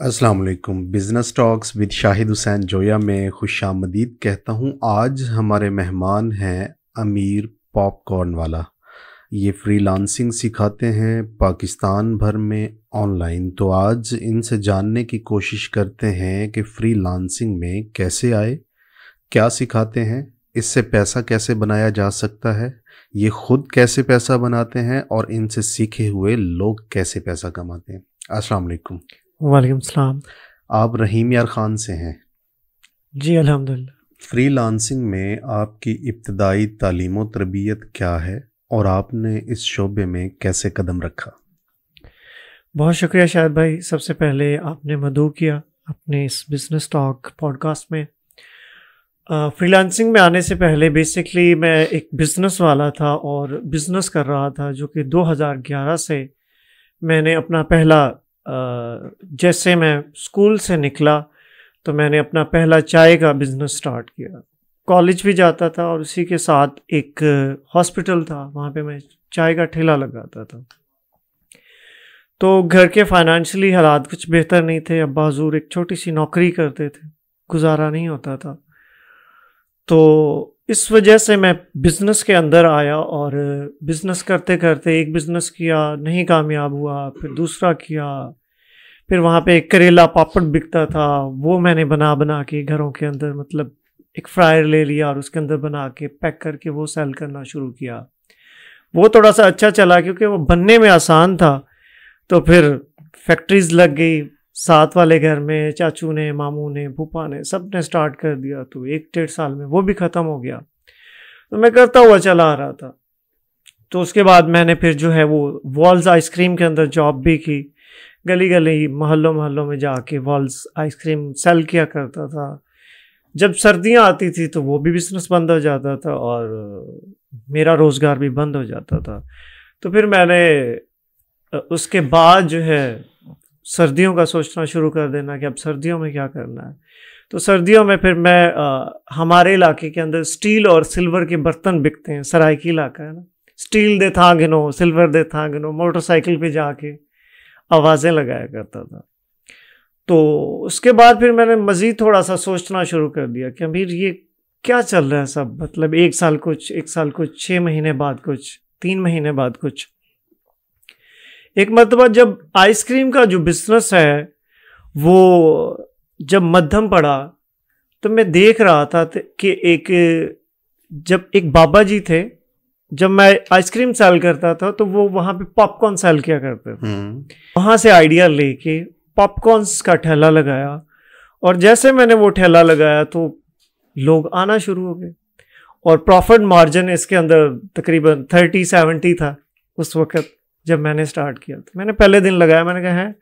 अस्सलाम वालेकुम business talks with Shahid Hussain Zoya में खुश आमदीद कहता हूँ आज हमारे मेहमान हैं अमीर पॉपकॉर्न वाला ये फ्रीलांसिंग सिखाते हैं पाकिस्तान भर में ऑनलाइन तो आज इनसे जानने की कोशिश करते हैं कि फ्रीलांसिंग में कैसे आए क्या सिखाते हैं इससे पैसा कैसे बनाया जा सकता है ये खुद कैसे पैसा बनाते हैं और इनसे सीखे हुए लोग कैसे पैसा कमाते हैं अस्सलाम वालेकुम वालेकुम सलाम आप रहीम यार ख़ान से हैं जी अल्हम्दुलिल्लाह फ्री लांसिंग में आपकी इब्तदाई तालीम तरबियत क्या है और आपने इस शोबे में कैसे कदम रखा बहुत शुक्रिया शायद भाई सबसे पहले आपने मदू किया अपने इस बिज़नेस टॉक पॉडकास्ट में फ्रीलांसिंग में आने से पहले बेसिकली मैं एक बिज़नेस वाला था और बिज़नेस कर रहा था जो कि 2011 से मैंने अपना पहला जैसे मैं स्कूल से निकला तो मैंने अपना पहला चाय का बिज़नेस स्टार्ट किया कॉलेज भी जाता था और उसी के साथ एक हॉस्पिटल था वहाँ पे मैं चाय का ठेला लगाता था तो घर के फाइनेंशियली हालात कुछ बेहतर नहीं थे अब्बा हजूर एक छोटी सी नौकरी करते थे गुजारा नहीं होता था तो इस वजह से मैं बिज़नेस के अंदर आया और बिज़नेस करते करते एक बिज़नेस किया नहीं कामयाब हुआ फिर दूसरा किया फिर वहाँ पे करेला पापड़ बिकता था वो मैंने बना बना के घरों के अंदर मतलब एक फ्रायर ले लिया और उसके अंदर बना के पैक करके वो सेल करना शुरू किया वो थोड़ा सा अच्छा चला क्योंकि वो बनने में आसान था तो फिर फैक्ट्रीज़ लग गई साथ वाले घर में चाचू ने मामू ने भूपा ने सब ने स्टार्ट कर दिया तो एक डेढ़ साल में वो भी ख़त्म हो गया तो मैं करता हुआ चला आ रहा था तो उसके बाद मैंने फिर जो है वो वॉल्स आइसक्रीम के अंदर जॉब भी की गली गली मोहल्लों मोहल्लों में जाके वॉल्स आइसक्रीम सेल किया करता था जब सर्दियाँ आती थी तो वो भी बिजनेस बंद हो जाता था और मेरा रोज़गार भी बंद हो जाता था तो फिर मैंने उसके बाद जो है सर्दियों का सोचना शुरू कर देना कि अब सर्दियों में क्या करना है तो सर्दियों में फिर मैं आ, हमारे इलाके के अंदर स्टील और सिल्वर के बर्तन बिकते हैं सरायकी इलाका है ना स्टील दे था गिनो सिल्वर दे था गिनो मोटरसाइकिल पे जाके आवाज़ें लगाया करता था तो उसके बाद फिर मैंने मज़ीद थोड़ा सा सोचना शुरू कर दिया कि अमीर ये क्या चल रहा है सब मतलब एक साल कुछ एक साल कुछ छः महीने बाद कुछ तीन महीने बाद कुछ एक मरतबा जब आइसक्रीम का जो बिजनेस है वो जब मध्यम पड़ा तो मैं देख रहा था कि एक जब एक बाबा जी थे जब मैं आइसक्रीम सेल करता था तो वो वहाँ पे पॉपकॉर्न सेल किया करते थे हम्म। वहाँ से आइडिया लेके पॉपकॉर्न्स का ठेला लगाया और जैसे मैंने वो ठेला लगाया तो लोग आना शुरू हो गए और प्रॉफिट मार्जिन इसके अंदर तकरीबन थर्टी सेवेंटी था उस वक्त जब मैंने स्टार्ट किया तो मैंने पहले दिन लगाया मैंने कहा है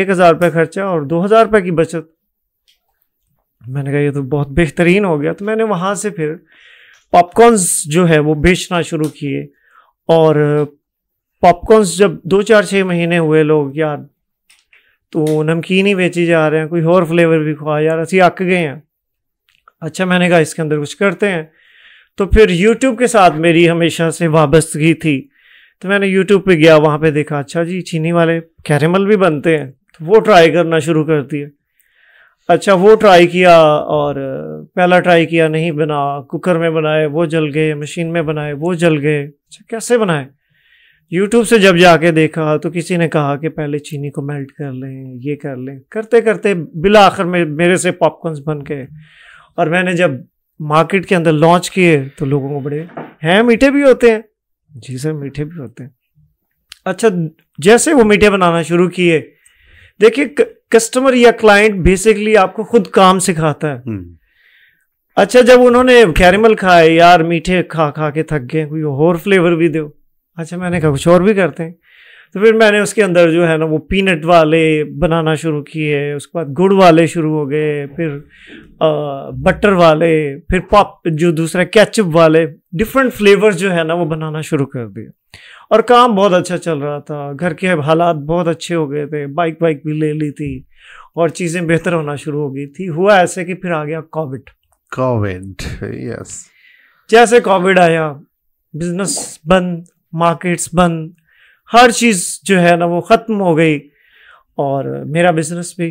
एक हज़ार रुपये खर्चा और दो हज़ार रुपये की बचत मैंने कहा ये तो बहुत बेहतरीन हो गया तो मैंने वहाँ से फिर पॉपकॉर्नस जो है वो बेचना शुरू किए और पॉपकॉर्नस जब दो चार छः महीने हुए लोग यार तो नमकीन ही बेची जा रहे हैं कोई और फ्लेवर भी खुआ यार असी अक गए हैं अच्छा मैंने कहा इसके अंदर कुछ करते हैं तो फिर यूट्यूब के साथ मेरी हमेशा से वाबस्तगी थी तो मैंने यूट्यूब पे गया वहाँ पे देखा अच्छा जी चीनी वाले कैरेमल भी बनते हैं तो वो ट्राई करना शुरू कर दिया अच्छा वो ट्राई किया और पहला ट्राई किया नहीं बना कुकर में बनाए वो जल गए मशीन में बनाए वो जल गए अच्छा कैसे बनाए यूट्यूब से जब जाके देखा तो किसी ने कहा कि पहले चीनी को मेल्ट कर लें ये कर लें करते करते बिला आखिर में मेरे से पॉपकॉर्नस बन गए और मैंने जब मार्केट के अंदर लॉन्च किए तो लोगों को बड़े हैं मीठे भी होते हैं जी सर मीठे भी होते हैं अच्छा जैसे वो मीठे बनाना शुरू किए देखिए कस्टमर या क्लाइंट बेसिकली आपको खुद काम सिखाता है हम्म। अच्छा जब उन्होंने कैरेमल खाए यार मीठे खा खा के थक गए कोई और फ्लेवर भी दो अच्छा मैंने कहा कुछ और भी करते हैं तो फिर मैंने उसके अंदर जो है ना वो पीनट वाले बनाना शुरू किए उसके बाद गुड़ वाले शुरू हो गए फिर आ, बटर वाले फिर पॉप जो दूसरा कैचअप वाले डिफरेंट फ्लेवर जो है ना वो बनाना शुरू कर दिए और काम बहुत अच्छा चल रहा था घर के हालात बहुत अच्छे हो गए थे बाइक वाइक भी ले ली थी और चीज़ें बेहतर होना शुरू हो गई थी हुआ ऐसे कि फिर आ गया कोविड कोविड यस जैसे कोविड आया बिजनेस बंद मार्केट्स बंद हर चीज़ जो है ना वो ख़त्म हो गई और मेरा बिज़नेस भी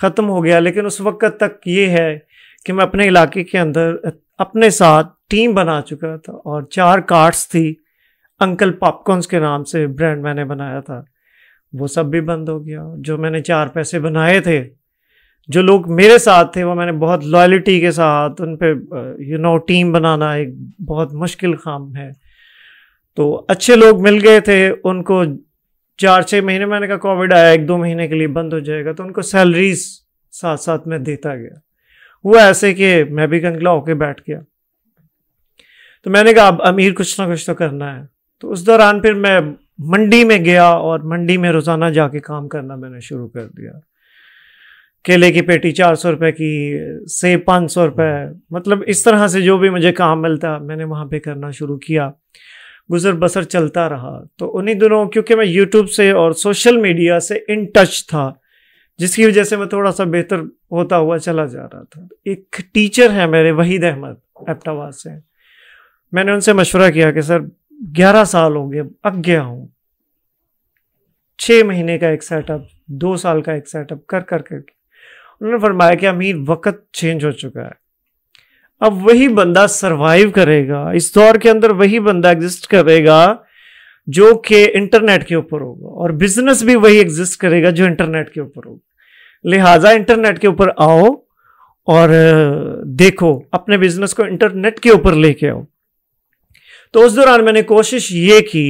ख़त्म हो गया लेकिन उस वक्त तक ये है कि मैं अपने इलाके के अंदर अपने साथ टीम बना चुका था और चार कार्ड्स थी अंकल पॉपकॉर्नस के नाम से ब्रांड मैंने बनाया था वो सब भी बंद हो गया जो मैंने चार पैसे बनाए थे जो लोग मेरे साथ थे वो मैंने बहुत लॉयलिटी के साथ उन पर यू नो टीम बनाना एक बहुत मुश्किल काम है तो अच्छे लोग मिल गए थे उनको चार छः महीने मैंने कहा कोविड आया एक दो महीने के लिए बंद हो जाएगा तो उनको सैलरीज साथ साथ में देता गया वो ऐसे कि मैं भी कंगला होके बैठ गया तो मैंने कहा अब अमीर कुछ ना कुछ तो करना है तो उस दौरान फिर मैं मंडी में गया और मंडी में रोज़ाना जाके काम करना मैंने शुरू कर दिया केले की पेटी चार सौ रुपये की सेब पाँच सौ रुपये मतलब इस तरह से जो भी मुझे काम मिलता मैंने वहाँ पे करना शुरू किया गुजर बसर चलता रहा तो उन्हीं दिनों क्योंकि मैं यूट्यूब से और सोशल मीडिया से इन टच था जिसकी वजह से मैं थोड़ा सा बेहतर होता हुआ चला जा रहा था एक टीचर हैं मेरे वहीद अहमद एपटावाद से मैंने उनसे मशवरा किया कि सर ग्यारह साल हो गए अब गया हूँ छः महीने का एक सेटअप दो साल का एक सेटअप कर कर करके उन्होंने फरमाया कि अमीर वक्त चेंज हो चुका है अब वही बंदा सरवाइव करेगा इस दौर के अंदर वही बंदा एग्जिस्ट करेगा जो कि इंटरनेट के ऊपर होगा और बिजनेस भी वही एग्जिस्ट करेगा जो इंटरनेट के ऊपर होगा लिहाजा इंटरनेट के ऊपर आओ और देखो अपने बिजनेस को इंटरनेट के ऊपर लेके आओ तो उस दौरान मैंने कोशिश ये की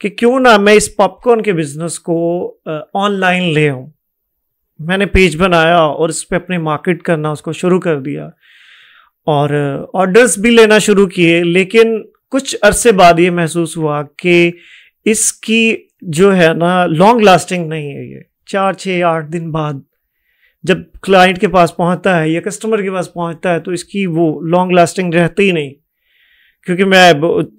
कि क्यों ना मैं इस पॉपकॉर्न के बिजनेस को ऑनलाइन ले आऊं मैंने पेज बनाया और इस पर अपनी मार्केट करना उसको शुरू कर दिया और ऑर्डर्स भी लेना शुरू किए लेकिन कुछ अरसे बाद ये महसूस हुआ कि इसकी जो है ना लॉन्ग लास्टिंग नहीं है ये चार छः आठ दिन बाद जब क्लाइंट के पास पहुंचता है या कस्टमर के पास पहुंचता है तो इसकी वो लॉन्ग लास्टिंग रहती ही नहीं क्योंकि मैं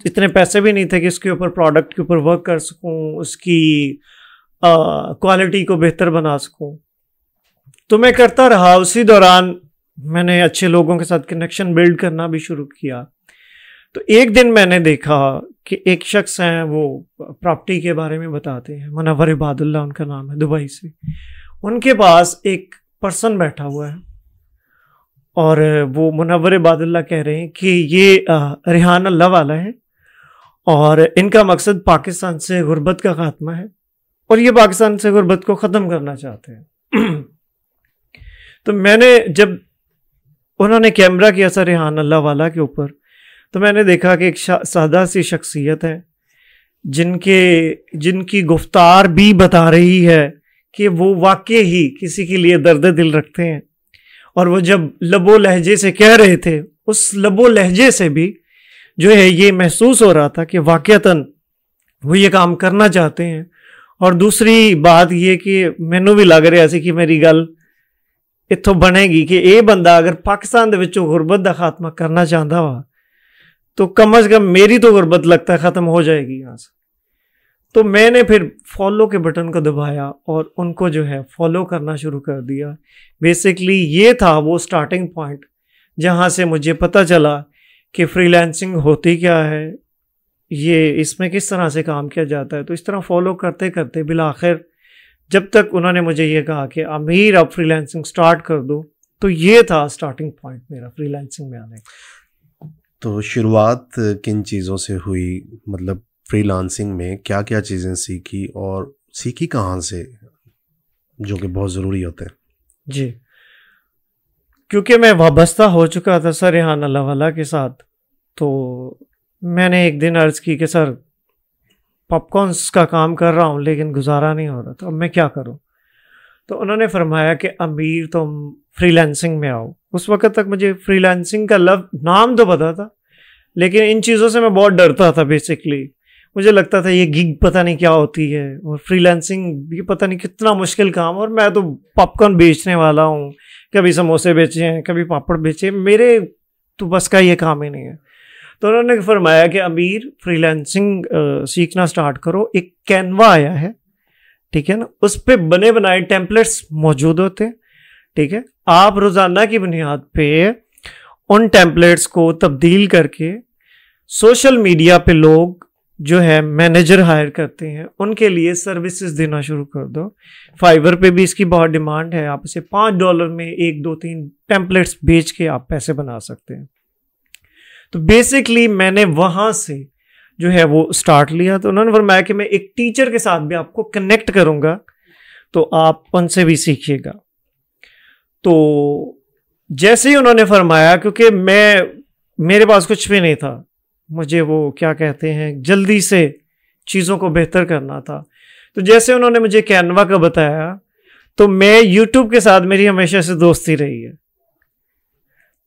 इतने पैसे भी नहीं थे कि उसके ऊपर प्रोडक्ट के ऊपर वर्क कर सकूं उसकी क्वालिटी को बेहतर बना सकूं तो मैं करता रहा उसी दौरान मैंने अच्छे लोगों के साथ कनेक्शन बिल्ड करना भी शुरू किया तो एक दिन मैंने देखा कि एक शख्स हैं वो प्रॉपर्टी के बारे में बताते हैं मनावर इबादुल्ला उनका नाम है दुबई से उनके पास एक पर्सन बैठा हुआ है और वो मुनवर इबादुल्ला कह रहे हैं कि ये रिहान अल्लाह वाला है और इनका मकसद पाकिस्तान से गुर्बत का खात्मा है और ये पाकिस्तान से गुर्बत को ख़त्म करना चाहते हैं तो मैंने जब उन्होंने कैमरा किया सर रेहान अल्लाह वाला के ऊपर तो मैंने देखा कि एक सादा सी शख्सियत है जिनके जिनकी गुफ्तार भी बता रही है कि वो वाकई ही किसी के लिए दर्द दिल रखते हैं और वो जब लबो लहजे से कह रहे थे उस लबो लहजे से भी जो है ये महसूस हो रहा था कि वाक़ता वो ये काम करना चाहते हैं और दूसरी बात ये कि मैनू भी लग रहा है कि मेरी गल इतों बनेगी कि ਇਹ बंदा अगर पाकिस्तान ਦੇ ਵਿੱਚੋਂ ਗੁਰਬਤ ਦਾ ਖਾਤਮਾ ਕਰਨਾ ਚਾਹੁੰਦਾ ਵਾ तो कम अज कम मेरी तो गुरबत लगता है ख़त्म हो जाएगी यहाँ से तो मैंने फिर फॉलो के बटन को दबाया और उनको जो है फॉलो करना शुरू कर दिया बेसिकली ये था वो स्टार्टिंग पॉइंट जहाँ से मुझे पता चला कि फ्रीलैंसिंग होती क्या है ये इसमें किस तरह से काम किया जाता है तो इस तरह फॉलो करते करते बिलाखिर जब तक उन्होंने मुझे ये कहा कि अमीर आप फ्रीलांसिंग स्टार्ट कर दो तो ये था स्टार्टिंग पॉइंट मेरा फ्रीलांसिंग में आने का तो शुरुआत किन चीज़ों से हुई मतलब फ्रीलांसिंग में क्या क्या चीज़ें सीखी और सीखी कहाँ से जो कि बहुत ज़रूरी होते हैं जी क्योंकि मैं वाबस्ता हो चुका था सर यहाँ वाला के साथ तो मैंने एक दिन अर्ज़ की कि सर पॉपकॉर्नस का काम कर रहा हूँ लेकिन गुजारा नहीं हो रहा तो अब मैं क्या करूँ तो उन्होंने फरमाया कि अमीर तुम फ्रीलांसिंग में आओ उस वक्त तक मुझे फ्रीलांसिंग का लव नाम तो पता था लेकिन इन चीज़ों से मैं बहुत डरता था बेसिकली मुझे लगता था ये गिग पता नहीं क्या होती है और फ्रीलांसिंग ये पता नहीं कितना मुश्किल काम और मैं तो पॉपकॉर्न बेचने वाला हूँ कभी समोसे बेचे हैं कभी पापड़ बेचे मेरे तो बस का ये काम ही नहीं है तो उन्होंने फरमाया कि अमीर फ्रीलैंसिंग सीखना स्टार्ट करो एक कैनवा आया है ठीक है ना उस पर बने बनाए टेम्पलेट्स मौजूद होते हैं ठीक है आप रोज़ाना की बुनियाद पे उन टेम्पलेट्स को तब्दील करके सोशल मीडिया पे लोग जो है मैनेजर हायर करते हैं उनके लिए सर्विसेज देना शुरू कर दो फाइवर पे भी इसकी बहुत डिमांड है आप इसे पाँच डॉलर में एक दो तीन टेम्पलेट्स बेच के आप पैसे बना सकते हैं तो बेसिकली मैंने वहाँ से जो है वो स्टार्ट लिया तो उन्होंने फरमाया कि मैं एक टीचर के साथ भी आपको कनेक्ट करूंगा तो आप उनसे भी सीखिएगा तो जैसे ही उन्होंने फरमाया क्योंकि मैं मेरे पास कुछ भी नहीं था मुझे वो क्या कहते हैं जल्दी से चीज़ों को बेहतर करना था तो जैसे उन्होंने मुझे कैनवा का बताया तो मैं यूट्यूब के साथ मेरी हमेशा से दोस्ती रही है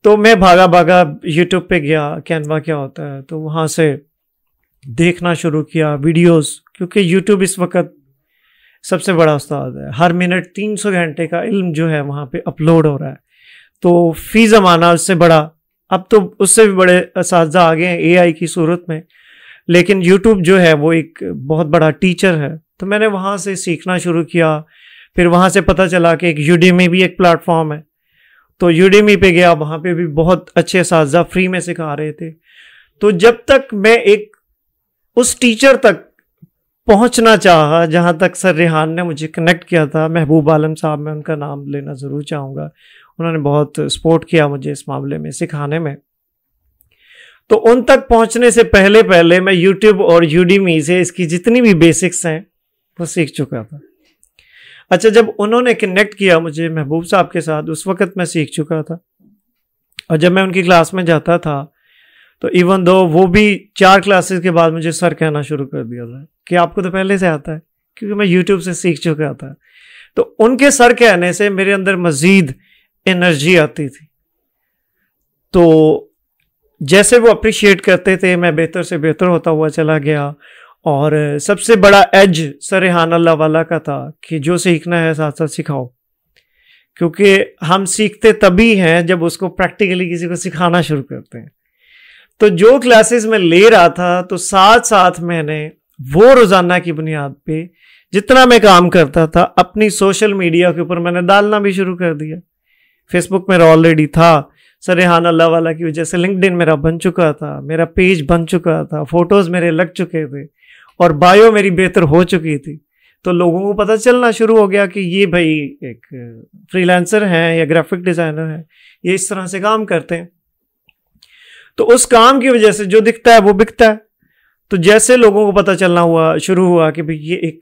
तो मैं भागा भागा यूट्यूब पे गया कैनवा क्या होता है तो वहाँ से देखना शुरू किया वीडियोस क्योंकि यूट्यूब इस वक्त सबसे बड़ा उस्ताद है हर मिनट 300 घंटे का इल्म जो है वहाँ पे अपलोड हो रहा है तो फ़ी ज़माना उससे बड़ा अब तो उससे भी बड़े इस आ गए हैं ए की सूरत में लेकिन यूट्यूब जो है वो एक बहुत बड़ा टीचर है तो मैंने वहाँ से सीखना शुरू किया फिर वहाँ से पता चला कि एक यूडी में भी एक प्लेटफॉर्म है तो यूडीमी पे गया वहाँ पे भी बहुत अच्छे साजा फ्री में सिखा रहे थे तो जब तक मैं एक उस टीचर तक पहुँचना चाहा जहाँ तक सर रिहान ने मुझे कनेक्ट किया था महबूब आलम साहब मैं उनका नाम लेना ज़रूर चाहूँगा उन्होंने बहुत सपोर्ट किया मुझे इस मामले में सिखाने में तो उन तक पहुंचने से पहले पहले मैं यूट्यूब और यूडीमी से इसकी जितनी भी बेसिक्स हैं वो सीख चुका था अच्छा जब उन्होंने कनेक्ट किया मुझे महबूब साहब के साथ उस वक्त मैं सीख चुका था और जब मैं उनकी क्लास में जाता था तो इवन दो वो भी चार क्लासेस के बाद मुझे सर कहना शुरू कर दिया था कि आपको तो पहले से आता है क्योंकि मैं यूट्यूब से सीख चुका था तो उनके सर कहने से मेरे अंदर मज़ीद एनर्जी आती थी तो जैसे वो अप्रिशिएट करते थे मैं बेहतर से बेहतर होता हुआ चला गया और सबसे बड़ा एज सरेहान अल्लाह वाला का था कि जो सीखना है साथ साथ सिखाओ क्योंकि हम सीखते तभी हैं जब उसको प्रैक्टिकली किसी को सिखाना शुरू करते हैं तो जो क्लासेस मैं ले रहा था तो साथ साथ मैंने वो रोज़ाना की बुनियाद पे जितना मैं काम करता था अपनी सोशल मीडिया के ऊपर मैंने डालना भी शुरू कर दिया फेसबुक मेरा ऑलरेडी था सरेहान अल्लाह वाला की वजह से लिंकड मेरा बन चुका था मेरा पेज बन चुका था फ़ोटोज़ मेरे लग चुके थे और बायो मेरी बेहतर हो चुकी थी तो लोगों को पता चलना शुरू हो गया कि ये भाई एक फ्रीलांसर हैं या ग्राफिक डिज़ाइनर हैं ये इस तरह से काम करते हैं तो उस काम की वजह से जो दिखता है वो बिकता है तो जैसे लोगों को पता चलना हुआ शुरू हुआ कि भाई ये एक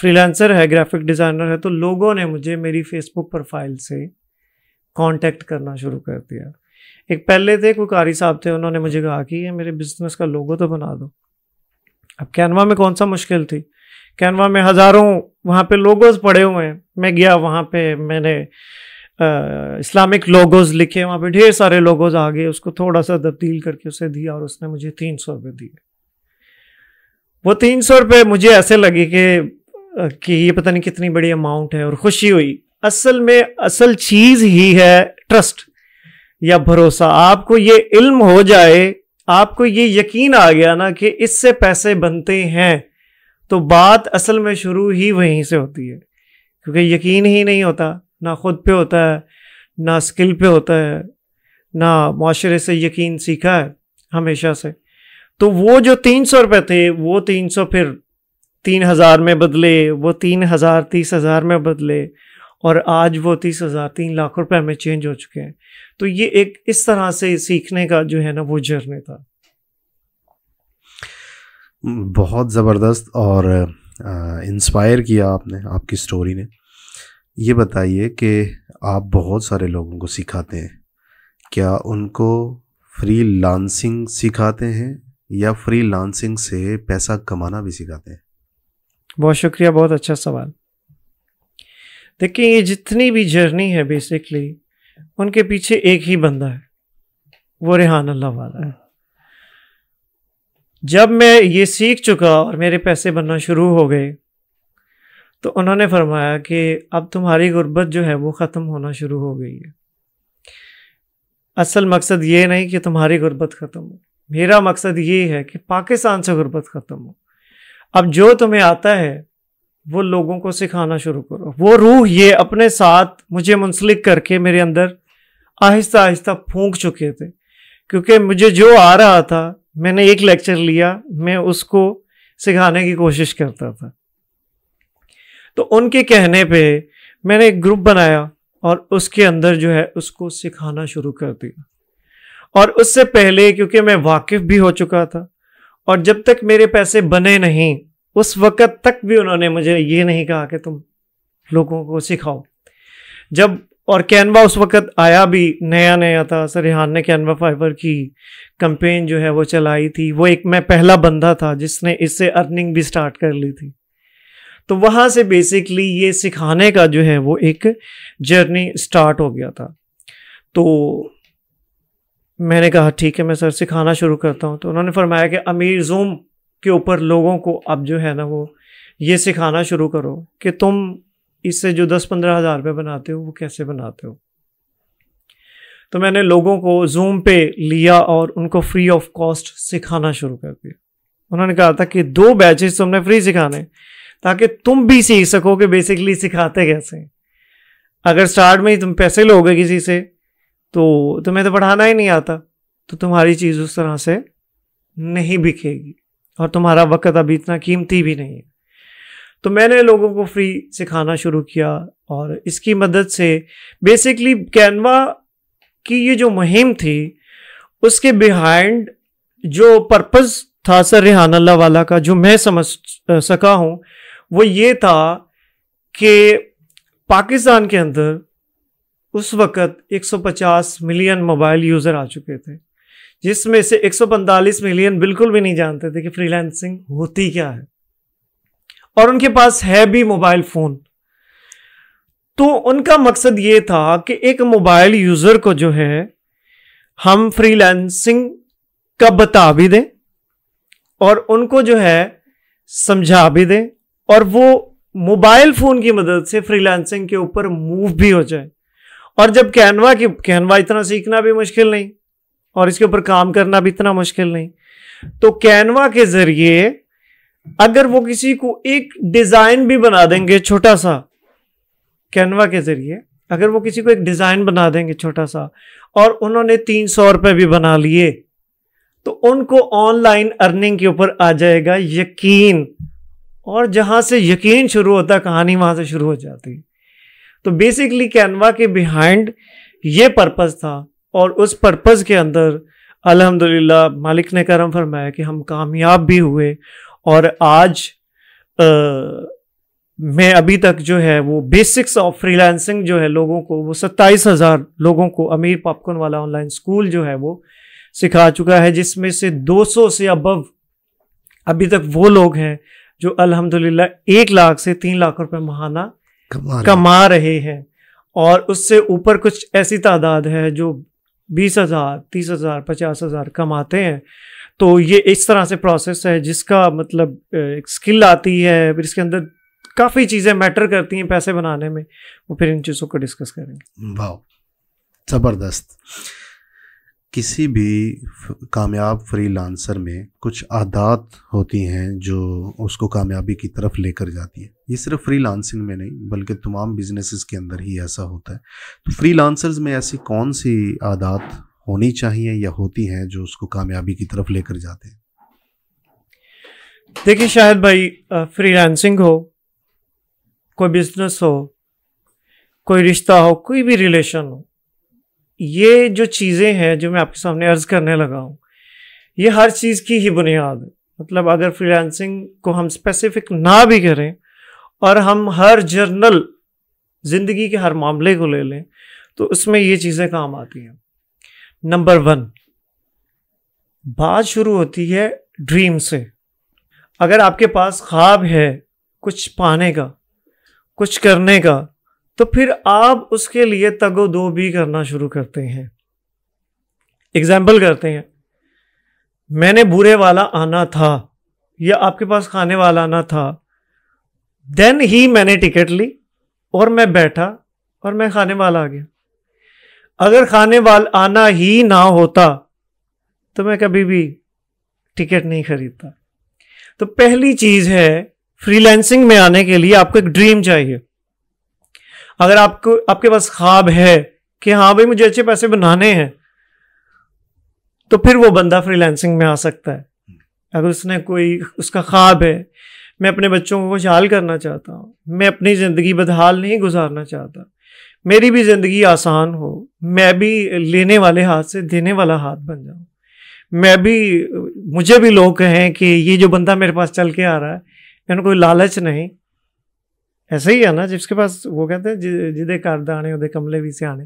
फ्रीलांसर है ग्राफिक डिज़ाइनर है तो लोगों ने मुझे मेरी फेसबुक प्रोफाइल से कांटेक्ट करना शुरू कर दिया एक पहले थे कोई कारी साहब थे उन्होंने मुझे कहा कि ये मेरे बिजनेस का लोगो तो बना दो अब कैनवा में कौन सा मुश्किल थी कैनवा में हज़ारों वहाँ पे लोगोज पड़े हुए हैं मैं गया वहाँ पे मैंने इस्लामिक लोगोज लिखे वहाँ पे ढेर सारे लोगोज आ गए उसको थोड़ा सा तब्दील करके उसे दिया और उसने मुझे तीन सौ रुपये दिए वो तीन सौ रुपये मुझे ऐसे लगे कि कि ये पता नहीं कितनी बड़ी अमाउंट है और खुशी हुई असल में असल चीज़ ही है ट्रस्ट या भरोसा आपको ये इल्म हो जाए आपको ये यकीन आ गया ना कि इससे पैसे बनते हैं तो बात असल में शुरू ही वहीं से होती है क्योंकि यकीन ही नहीं होता ना ख़ुद पे होता है ना स्किल पे होता है ना माशरे से यकीन सीखा है हमेशा से तो वो जो तीन सौ रुपये थे वो तीन सौ फिर तीन हज़ार में बदले वो तीन हज़ार तीस हज़ार में बदले और आज वो तीस हज़ार तीन लाख रुपए में चेंज हो चुके हैं तो ये एक इस तरह से सीखने का जो है ना वो जर्नी था बहुत ज़बरदस्त और इंस्पायर किया आपने आपकी स्टोरी ने ये बताइए कि आप बहुत सारे लोगों को सिखाते हैं क्या उनको फ्री लांसिंग सिखाते हैं या फ्री लांसिंग से पैसा कमाना भी सिखाते हैं बहुत शुक्रिया बहुत अच्छा सवाल देखिए ये जितनी भी जर्नी है बेसिकली उनके पीछे एक ही बंदा है वो रेहान अल्लाह वाला है जब मैं ये सीख चुका और मेरे पैसे बनना शुरू हो गए तो उन्होंने फरमाया कि अब तुम्हारी गुर्बत जो है वो ख़त्म होना शुरू हो गई है असल मकसद ये नहीं कि तुम्हारी गुर्बत ख़त्म हो मेरा मकसद ये है कि पाकिस्तान से गुर्बत ख़त्म हो अब जो तुम्हें आता है वो लोगों को सिखाना शुरू करो वो रूह ये अपने साथ मुझे मुंसलिक करके मेरे अंदर आहिस्ता आहिस्ता फूंक चुके थे क्योंकि मुझे जो आ रहा था मैंने एक लेक्चर लिया मैं उसको सिखाने की कोशिश करता था तो उनके कहने पे मैंने एक ग्रुप बनाया और उसके अंदर जो है उसको सिखाना शुरू कर दिया और उससे पहले क्योंकि मैं वाकिफ भी हो चुका था और जब तक मेरे पैसे बने नहीं उस वक़्त तक भी उन्होंने मुझे ये नहीं कहा कि तुम लोगों को सिखाओ जब और कैनवा उस वक़्त आया भी नया नया था सर रिहान ने कैनवा फाइबर की कंपेन जो है वो चलाई थी वो एक मैं पहला बंदा था जिसने इससे अर्निंग भी स्टार्ट कर ली थी तो वहाँ से बेसिकली ये सिखाने का जो है वो एक जर्नी स्टार्ट हो गया था तो मैंने कहा ठीक है मैं सर सिखाना शुरू करता हूँ तो उन्होंने फरमाया कि अमीर जूम के ऊपर लोगों को अब जो है ना वो ये सिखाना शुरू करो कि तुम इससे जो दस पंद्रह हज़ार रुपये बनाते हो वो कैसे बनाते हो तो मैंने लोगों को जूम पे लिया और उनको फ्री ऑफ कॉस्ट सिखाना शुरू कर दिया उन्होंने कहा था कि दो बैचेस तुमने फ्री सिखाने ताकि तुम भी सीख सको कि बेसिकली सिखाते कैसे अगर स्टार्ट में ही तुम पैसे लोगे किसी से तो तुम्हें तो पढ़ाना ही नहीं आता तो तुम्हारी चीज़ उस तरह से नहीं बिकेगी और तुम्हारा वक्त अभी इतना कीमती भी नहीं है तो मैंने लोगों को फ्री सिखाना शुरू किया और इसकी मदद से बेसिकली कैनवा की ये जो मुहिम थी उसके बिहाइंड जो पर्पज़ था सर रिहान अल्लाह वाला का जो मैं समझ सका हूँ वो ये था कि पाकिस्तान के अंदर उस वक़्त 150 मिलियन मोबाइल यूज़र आ चुके थे जिसमें से 145 मिलियन बिल्कुल भी नहीं जानते थे कि फ्रीलांसिंग होती क्या है और उनके पास है भी मोबाइल फ़ोन तो उनका मकसद ये था कि एक मोबाइल यूज़र को जो है हम फ्रीलांसिंग का बता भी दें और उनको जो है समझा भी दें और वो मोबाइल फ़ोन की मदद से फ्रीलांसिंग के ऊपर मूव भी हो जाए और जब कैनवा की कैनवा इतना सीखना भी मुश्किल नहीं और इसके ऊपर काम करना भी इतना मुश्किल नहीं तो कैनवा के जरिए अगर वो किसी को एक डिजाइन भी बना देंगे छोटा सा कैनवा के जरिए अगर वो किसी को एक डिजाइन बना देंगे छोटा सा और उन्होंने तीन सौ रुपए भी बना लिए तो उनको ऑनलाइन अर्निंग के ऊपर आ जाएगा यकीन और जहां से यकीन शुरू होता कहानी वहां से शुरू हो जाती तो बेसिकली कैनवा के बिहाइंड ये पर्पज था और उस पर्पज़ के अंदर अल्हम्दुलिल्लाह मालिक ने करम फरमाया कि हम कामयाब भी हुए और आज आ, मैं अभी तक जो है वो बेसिक्स ऑफ फ्रीलांसिंग जो है लोगों को वो सत्ताईस हज़ार लोगों को अमीर पॉपकॉर्न वाला ऑनलाइन स्कूल जो है वो सिखा चुका है जिसमें से 200 से अबव अभी तक वो लोग हैं जो अल्हम्दुलिल्लाह एक लाख से तीन लाख रुपए महाना कमा, कमा रहे हैं और उससे ऊपर कुछ ऐसी तादाद है जो बीस हज़ार तीस हज़ार पचास हज़ार कमाते हैं तो ये इस तरह से प्रोसेस है जिसका मतलब एक स्किल आती है फिर इसके अंदर काफ़ी चीज़ें मैटर करती हैं पैसे बनाने में वो फिर इन चीज़ों को डिस्कस करेंगे वाह ज़बरदस्त किसी भी कामयाब फ्री लांसर में कुछ आदात होती हैं जो उसको कामयाबी की तरफ लेकर जाती है ये सिर्फ फ्री लांसिंग में नहीं बल्कि तमाम बिजनेसेस के अंदर ही ऐसा होता है तो फ्री लांसर्स में ऐसी कौन सी आदात होनी चाहिए या होती हैं जो उसको कामयाबी की तरफ लेकर जाते हैं देखिए शायद भाई फ्री लांसिंग हो कोई बिजनेस हो कोई रिश्ता हो कोई भी रिलेशन हो ये जो चीज़ें हैं जो मैं आपके सामने अर्ज़ करने लगा हूँ ये हर चीज़ की ही बुनियाद है मतलब अगर फ्रीलांसिंग को हम स्पेसिफिक ना भी करें और हम हर जर्नल ज़िंदगी के हर मामले को ले लें तो उसमें ये चीज़ें काम आती हैं नंबर वन बात शुरू होती है ड्रीम से अगर आपके पास ख्वाब है कुछ पाने का कुछ करने का तो फिर आप उसके लिए तगो दो भी करना शुरू करते हैं एग्जाम्पल करते हैं मैंने बुरे वाला आना था या आपके पास खाने वाला आना था देन ही मैंने टिकट ली और मैं बैठा और मैं खाने वाला आ गया अगर खाने वाला आना ही ना होता तो मैं कभी भी टिकट नहीं खरीदता तो पहली चीज़ है फ्रीलैंसिंग में आने के लिए आपको एक ड्रीम चाहिए अगर आपको आपके पास ख्वाब है कि हाँ भाई मुझे अच्छे पैसे बनाने हैं तो फिर वो बंदा फ्रीलांसिंग में आ सकता है अगर उसने कोई उसका ख्वाब है मैं अपने बच्चों को खुशहाल करना चाहता हूँ मैं अपनी ज़िंदगी बदहाल नहीं गुजारना चाहता मेरी भी ज़िंदगी आसान हो मैं भी लेने वाले हाथ से देने वाला हाथ बन जाऊँ मैं भी मुझे भी लोग कहें कि ये जो बंदा मेरे पास चल के आ रहा है मैंने कोई लालच नहीं ऐसे ही है ना जिसके पास वो कहते हैं जिदे कर दाने उदे कमले भी से आने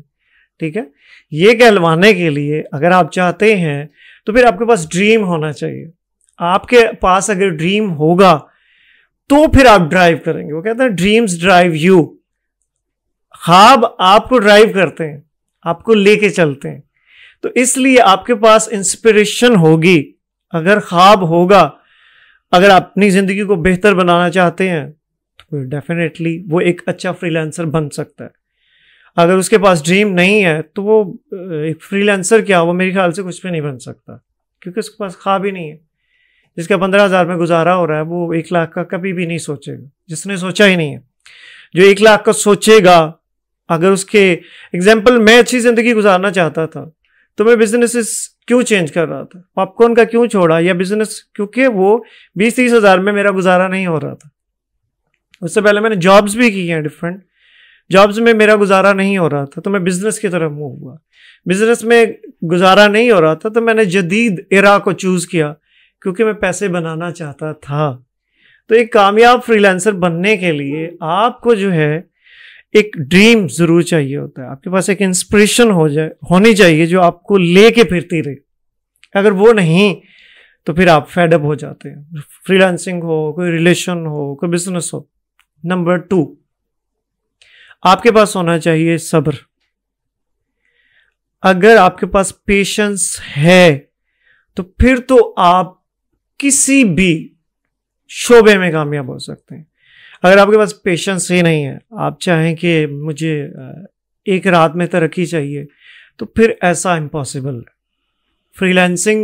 ठीक है ये कहलवाने के लिए अगर आप चाहते हैं तो फिर आपके पास ड्रीम होना चाहिए आपके पास अगर ड्रीम होगा तो फिर आप ड्राइव करेंगे वो कहते हैं ड्रीम्स ड्राइव यू ख्वाब आपको ड्राइव करते हैं आपको लेके चलते हैं तो इसलिए आपके पास इंस्पिरेशन होगी अगर ख्वाब होगा अगर अपनी ज़िंदगी को बेहतर बनाना चाहते हैं तो डेफिनेटली वो एक अच्छा फ्रीलांसर बन सकता है अगर उसके पास ड्रीम नहीं है तो वो एक फ्रीलांसर क्या वो मेरे ख्याल से कुछ भी नहीं बन सकता क्योंकि उसके पास ख्वाब ही नहीं है जिसका पंद्रह हज़ार में गुजारा हो रहा है वो एक लाख का कभी भी नहीं सोचेगा जिसने सोचा ही नहीं है जो एक लाख का सोचेगा अगर उसके एग्जाम्पल मैं अच्छी ज़िंदगी गुजारना चाहता था तो मैं बिजनेस क्यों चेंज कर रहा था पॉपकॉर्न का क्यों छोड़ा या बिजनेस क्योंकि वो बीस तीस हज़ार में मेरा गुजारा नहीं हो रहा था उससे पहले मैंने जॉब्स भी की हैं डिफरेंट जॉब्स में मेरा गुजारा नहीं हो रहा था तो मैं बिज़नेस की तरफ मूव हुआ बिज़नेस में गुजारा नहीं हो रहा था तो मैंने जदीद इरा को चूज़ किया क्योंकि मैं पैसे बनाना चाहता था तो एक कामयाब फ्रीलांसर बनने के लिए आपको जो है एक ड्रीम ज़रूर चाहिए होता है आपके पास एक इंस्पिरेशन हो जाए होनी चाहिए जो आपको ले के फिरती रहे अगर वो नहीं तो फिर आप फेडअप हो जाते हैं फ्रीलांसिंग हो कोई रिलेशन हो कोई बिजनेस हो नंबर टू आपके पास होना चाहिए सब्र अगर आपके पास पेशेंस है तो फिर तो आप किसी भी शोबे में कामयाब हो सकते हैं अगर आपके पास पेशेंस ही नहीं है आप चाहें कि मुझे एक रात में तरक्की चाहिए तो फिर ऐसा इम्पॉसिबल फ्रीलैंसिंग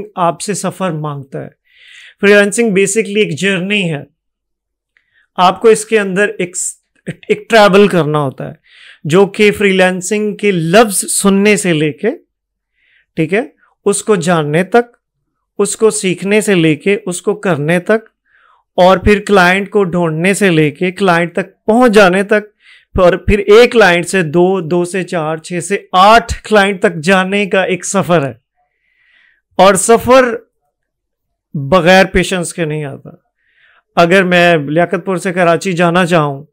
फ्रीलांसिंग आपसे सफ़र मांगता है फ्रीलांसिंग बेसिकली एक जर्नी है आपको इसके अंदर एक एक ट्रैवल करना होता है जो कि फ्रीलैंसिंग के लफ्ज सुनने से लेके ठीक है उसको जानने तक उसको सीखने से लेके उसको करने तक और फिर क्लाइंट को ढूंढने से लेके क्लाइंट तक पहुंच जाने तक और फिर एक क्लाइंट से दो दो से चार छः से आठ क्लाइंट तक जाने का एक सफ़र है और सफ़र बगैर पेशेंस के नहीं आता अगर मैं लियाकतपुर से कराची जाना चाहूँ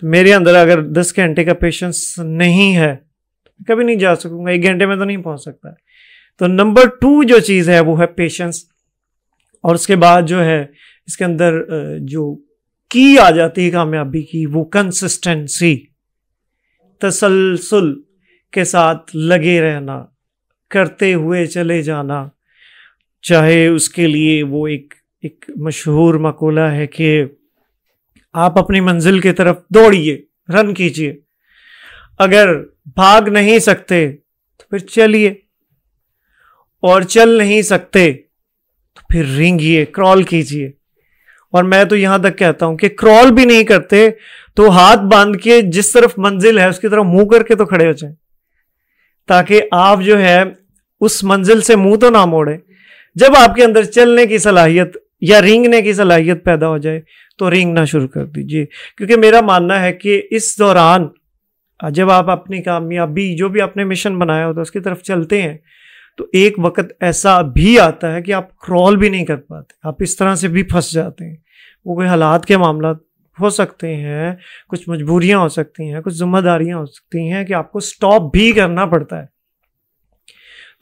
तो मेरे अंदर अगर दस घंटे का पेशेंस नहीं है तो कभी नहीं जा सकूँगा एक घंटे में तो नहीं पहुँच सकता तो नंबर टू जो चीज़ है वो है पेशेंस और उसके बाद जो है इसके अंदर जो की आ जाती है कामयाबी की वो कंसिस्टेंसी तसलसल के साथ लगे रहना करते हुए चले जाना चाहे उसके लिए वो एक एक मशहूर मकूला है कि आप अपनी मंजिल की तरफ दौड़िए रन कीजिए अगर भाग नहीं सकते तो फिर चलिए और चल नहीं सकते तो फिर रिंगिए क्रॉल कीजिए और मैं तो यहां तक कहता हूं कि क्रॉल भी नहीं करते तो हाथ बांध के जिस तरफ मंजिल है उसकी तरफ मुंह करके तो खड़े हो जाए ताकि आप जो है उस मंजिल से मुंह तो ना मोड़े जब आपके अंदर चलने की सलाहियत या रेंगने की सलाहियत पैदा हो जाए तो रेंगना शुरू कर दीजिए क्योंकि मेरा मानना है कि इस दौरान जब आप अपनी कामयाबी जो भी आपने मिशन बनाया होता है उसकी तरफ चलते हैं तो एक वक्त ऐसा भी आता है कि आप क्रॉल भी नहीं कर पाते आप इस तरह से भी फंस जाते हैं वो कोई हालात के मामला हो सकते हैं कुछ मजबूरियां हो सकती हैं कुछ जिम्मेदारियां हो सकती हैं कि आपको स्टॉप भी करना पड़ता है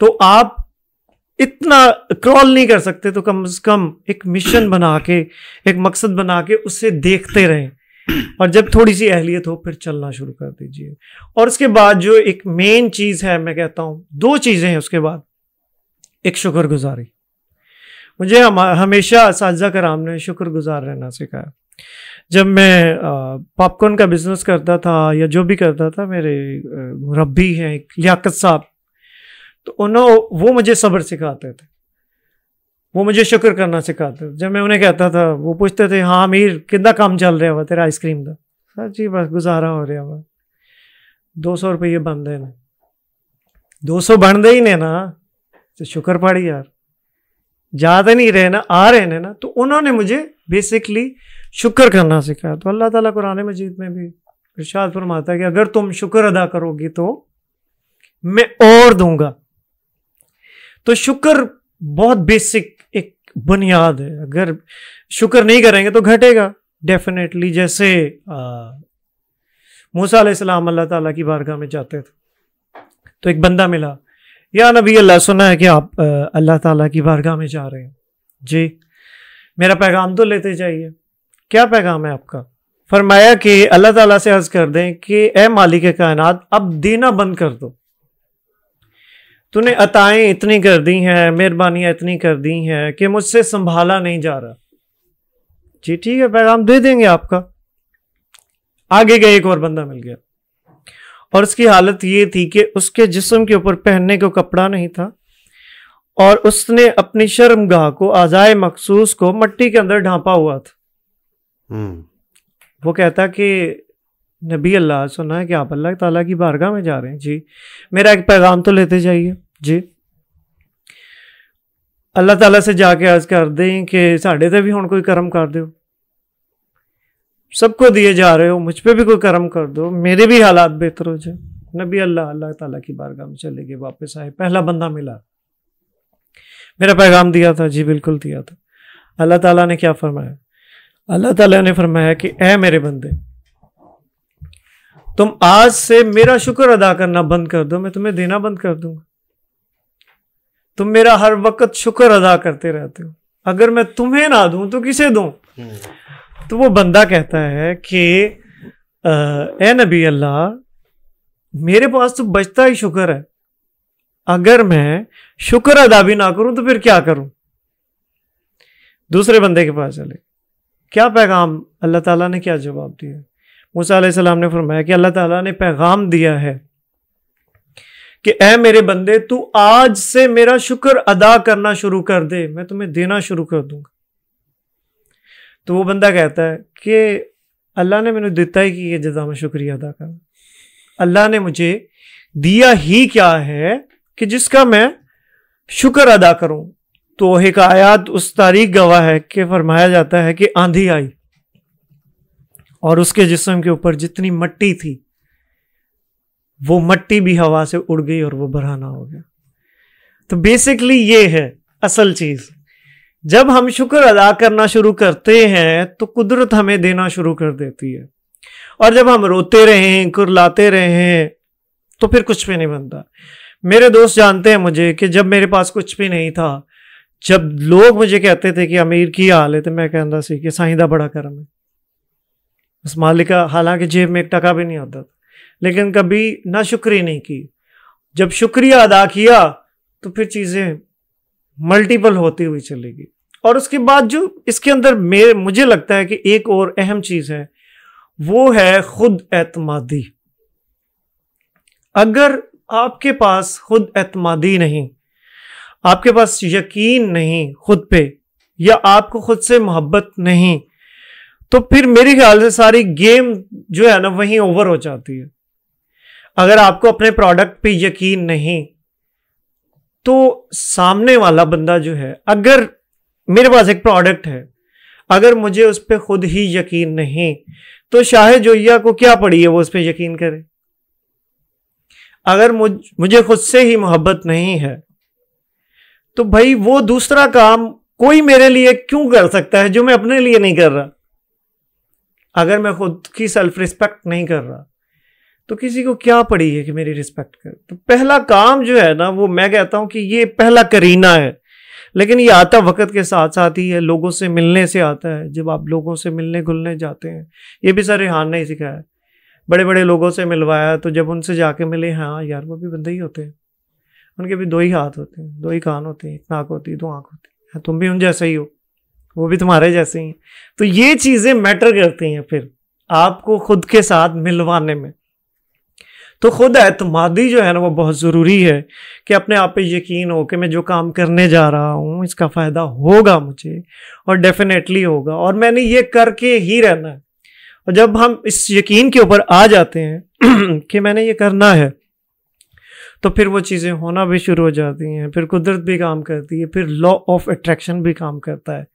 तो आप इतना क्रॉल नहीं कर सकते तो कम से कम एक मिशन बना के एक मकसद बना के उससे देखते रहें और जब थोड़ी सी अहलियत हो फिर चलना शुरू कर दीजिए और उसके बाद जो एक मेन चीज़ है मैं कहता हूं दो चीज़ें हैं उसके बाद एक शुक्रगुजारी मुझे हम, हमेशा इस कराम ने गुजार रहना सिखाया जब मैं पॉपकॉर्न का बिज़नेस करता था या जो भी करता था मेरे मुरबी हैं लियाकत साहब तो उन्होंने वो मुझे सब्र सिखाते थे वो मुझे शुक्र करना सिखाते थे जब मैं उन्हें कहता था वो पूछते थे हाँ अमीर कितना काम चल रहा वा तेरा आइसक्रीम का सर जी बस गुजारा हो रहा वा दो सौ रुपये रहे ने दो सौ बन दे ही ने ना तो शुक्र पड़ी यार ज्यादा नहीं रहे ना आ रहे ने ना तो उन्होंने मुझे बेसिकली शुक्र करना सिखाया तो अल्लाह ताला कुरान मजीद में भी इर्शाद फरमाता है कि अगर तुम शुक्र अदा करोगी तो मैं और दूंगा तो शुक्र बहुत बेसिक एक बुनियाद है अगर शुक्र नहीं करेंगे तो घटेगा डेफिनेटली जैसे मूसा सलाम अल्लाह ताला की बारगाह में जाते थे तो एक बंदा मिला या नबी अल्लाह सुना है कि आप अल्लाह ताला की बारगाह में जा रहे हैं जी मेरा पैगाम तो लेते जाइए क्या पैगाम है आपका फरमाया कि अल्लाह ताला से अर्ज़ कर दें कि ए मालिक कायनात अब देना बंद कर दो तूने अताएं इतनी कर दी हैं मेहरबानियां इतनी कर दी हैं कि मुझसे संभाला नहीं जा रहा जी ठीक है पैगाम दे देंगे आपका आगे गए एक और बंदा मिल गया और उसकी हालत ये थी कि उसके जिस्म के ऊपर पहनने को कपड़ा नहीं था और उसने अपनी शर्मगाह को आजाए मखसूस को मट्टी के अंदर ढांपा हुआ था हम्म। वो कहता कि नबी अल्लाह सुना है कि आप अल्लाह ताला की बारगाह में जा रहे हैं जी मेरा एक पैगाम तो लेते जाइए जी अल्लाह ताला से जाके अर्ज कर दें कि साढ़े ते भी हूँ कोई कर्म कर दो सबको दिए जा रहे हो मुझ पर भी कोई कर्म कर दो मेरे भी हालात बेहतर हो जाए नबी अल्लाह अल्लाह ताला की बारगाह में चले गए वापस आए पहला बंदा मिला मेरा पैगाम दिया था जी बिल्कुल दिया था अल्लाह ताला ने क्या फरमाया अल्लाह ताला ने फरमाया कि ए मेरे बंदे तुम आज से मेरा शुक्र अदा करना बंद कर दो मैं तुम्हें देना बंद कर दूंगा तुम मेरा हर वक्त शुक्र अदा करते रहते हो अगर मैं तुम्हें ना दूं तो किसे दू हम्म। तो वो बंदा कहता है कि ए नबी अल्लाह मेरे पास तो बचता ही शुक्र है अगर मैं शुक्र अदा भी ना करूं तो फिर क्या करूं दूसरे बंदे के पास चले क्या पैगाम अल्लाह ताला ने क्या जवाब दिया मूसा ने फरमाया कि अल्लाह ताला ने पैगाम दिया है कि ए मेरे बंदे तू आज से मेरा शुक्र अदा करना शुरू कर दे मैं तुम्हें देना शुरू कर दूंगा तो वो बंदा कहता है कि अल्लाह ने मैंने दिता ही कि ये जदा मैं शुक्रिया अदा कर अल्लाह ने मुझे दिया ही क्या है कि जिसका मैं शुक्र अदा करूं तो एक आयात उस तारीख गवाह है कि फरमाया जाता है कि आंधी आई और उसके जिसम के ऊपर जितनी मट्टी थी वो मट्टी भी हवा से उड़ गई और वो बरहाना हो गया तो बेसिकली ये है असल चीज जब हम शुक्र अदा करना शुरू करते हैं तो कुदरत हमें देना शुरू कर देती है और जब हम रोते रहे हैं कुरलाते हैं तो फिर कुछ भी नहीं बनता मेरे दोस्त जानते हैं मुझे कि जब मेरे पास कुछ भी नहीं था जब लोग मुझे कहते थे कि अमीर की हाल है तो मैं कहता सी कि साहिदा बड़ा करम है उस मालिक का हालांकि जेब में एक टका भी नहीं होता था लेकिन कभी ना शुक्रिया नहीं की जब शुक्रिया अदा किया तो फिर चीज़ें मल्टीपल होती हुई चलेगी और उसके बाद जो इसके अंदर मेरे मुझे लगता है कि एक और अहम चीज़ है वो है खुद एतमादी अगर आपके पास खुद एतमादी नहीं आपके पास यकीन नहीं खुद पे या आपको खुद से मोहब्बत नहीं तो फिर मेरे ख्याल से सारी गेम जो है ना वहीं ओवर हो जाती है अगर आपको अपने प्रोडक्ट पे यकीन नहीं तो सामने वाला बंदा जो है अगर मेरे पास एक प्रोडक्ट है अगर मुझे उस पर खुद ही यकीन नहीं तो शाह जोया को क्या पड़ी है वो उस पर यकीन करे अगर मुझ मुझे खुद से ही मोहब्बत नहीं है तो भाई वो दूसरा काम कोई मेरे लिए क्यों कर सकता है जो मैं अपने लिए नहीं कर रहा अगर मैं खुद की सेल्फ रिस्पेक्ट नहीं कर रहा तो किसी को क्या पड़ी है कि मेरी रिस्पेक्ट कर तो पहला काम जो है ना वो मैं कहता हूँ कि ये पहला करीना है लेकिन ये आता वक्त के साथ साथ ही है लोगों से मिलने से आता है जब आप लोगों से मिलने घुलने जाते हैं ये भी सर रिहान ने ही सिखाया बड़े बड़े लोगों से मिलवाया तो जब उनसे जाके मिले हाँ यार वो भी बंदे ही होते हैं उनके भी दो ही हाथ होते हैं दो ही कान होते हैं एक नाक होती है दो आँख होती है हाँ, तुम भी उन जैसा ही हो वो भी तुम्हारे जैसे ही हैं तो ये चीज़ें मैटर करती हैं फिर आपको खुद के साथ मिलवाने में तो खुद एतमादी जो है ना वो बहुत ज़रूरी है कि अपने आप पे यकीन हो कि मैं जो काम करने जा रहा हूँ इसका फ़ायदा होगा मुझे और डेफिनेटली होगा और मैंने ये करके ही रहना है और जब हम इस यकीन के ऊपर आ जाते हैं कि मैंने ये करना है तो फिर वो चीज़ें होना भी शुरू हो जाती हैं फिर कुदरत भी काम करती है फिर लॉ ऑफ अट्रैक्शन भी काम करता है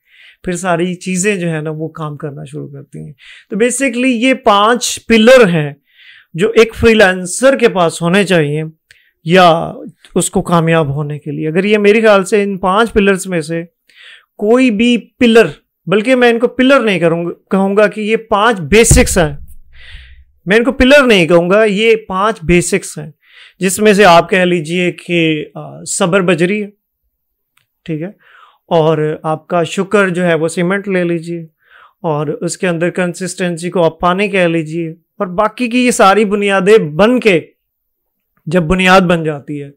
फिर सारी चीज़ें जो है ना वो काम करना शुरू करती हैं तो बेसिकली ये पांच पिलर हैं जो एक फ्रीलांसर के पास होने चाहिए या उसको कामयाब होने के लिए अगर ये मेरे ख्याल से इन पांच पिलर्स में से कोई भी पिलर बल्कि मैं इनको पिलर नहीं करूँगा कहूँगा कि ये पांच बेसिक्स हैं मैं इनको पिलर नहीं कहूँगा ये पांच बेसिक्स हैं जिसमें से आप कह लीजिए कि सबर बजरी है ठीक है और आपका शुगर जो है वो सीमेंट ले लीजिए और उसके अंदर कंसिस्टेंसी को आप पानी कह लीजिए और बाकी की ये सारी बुनियादें बन के जब बुनियाद बन जाती है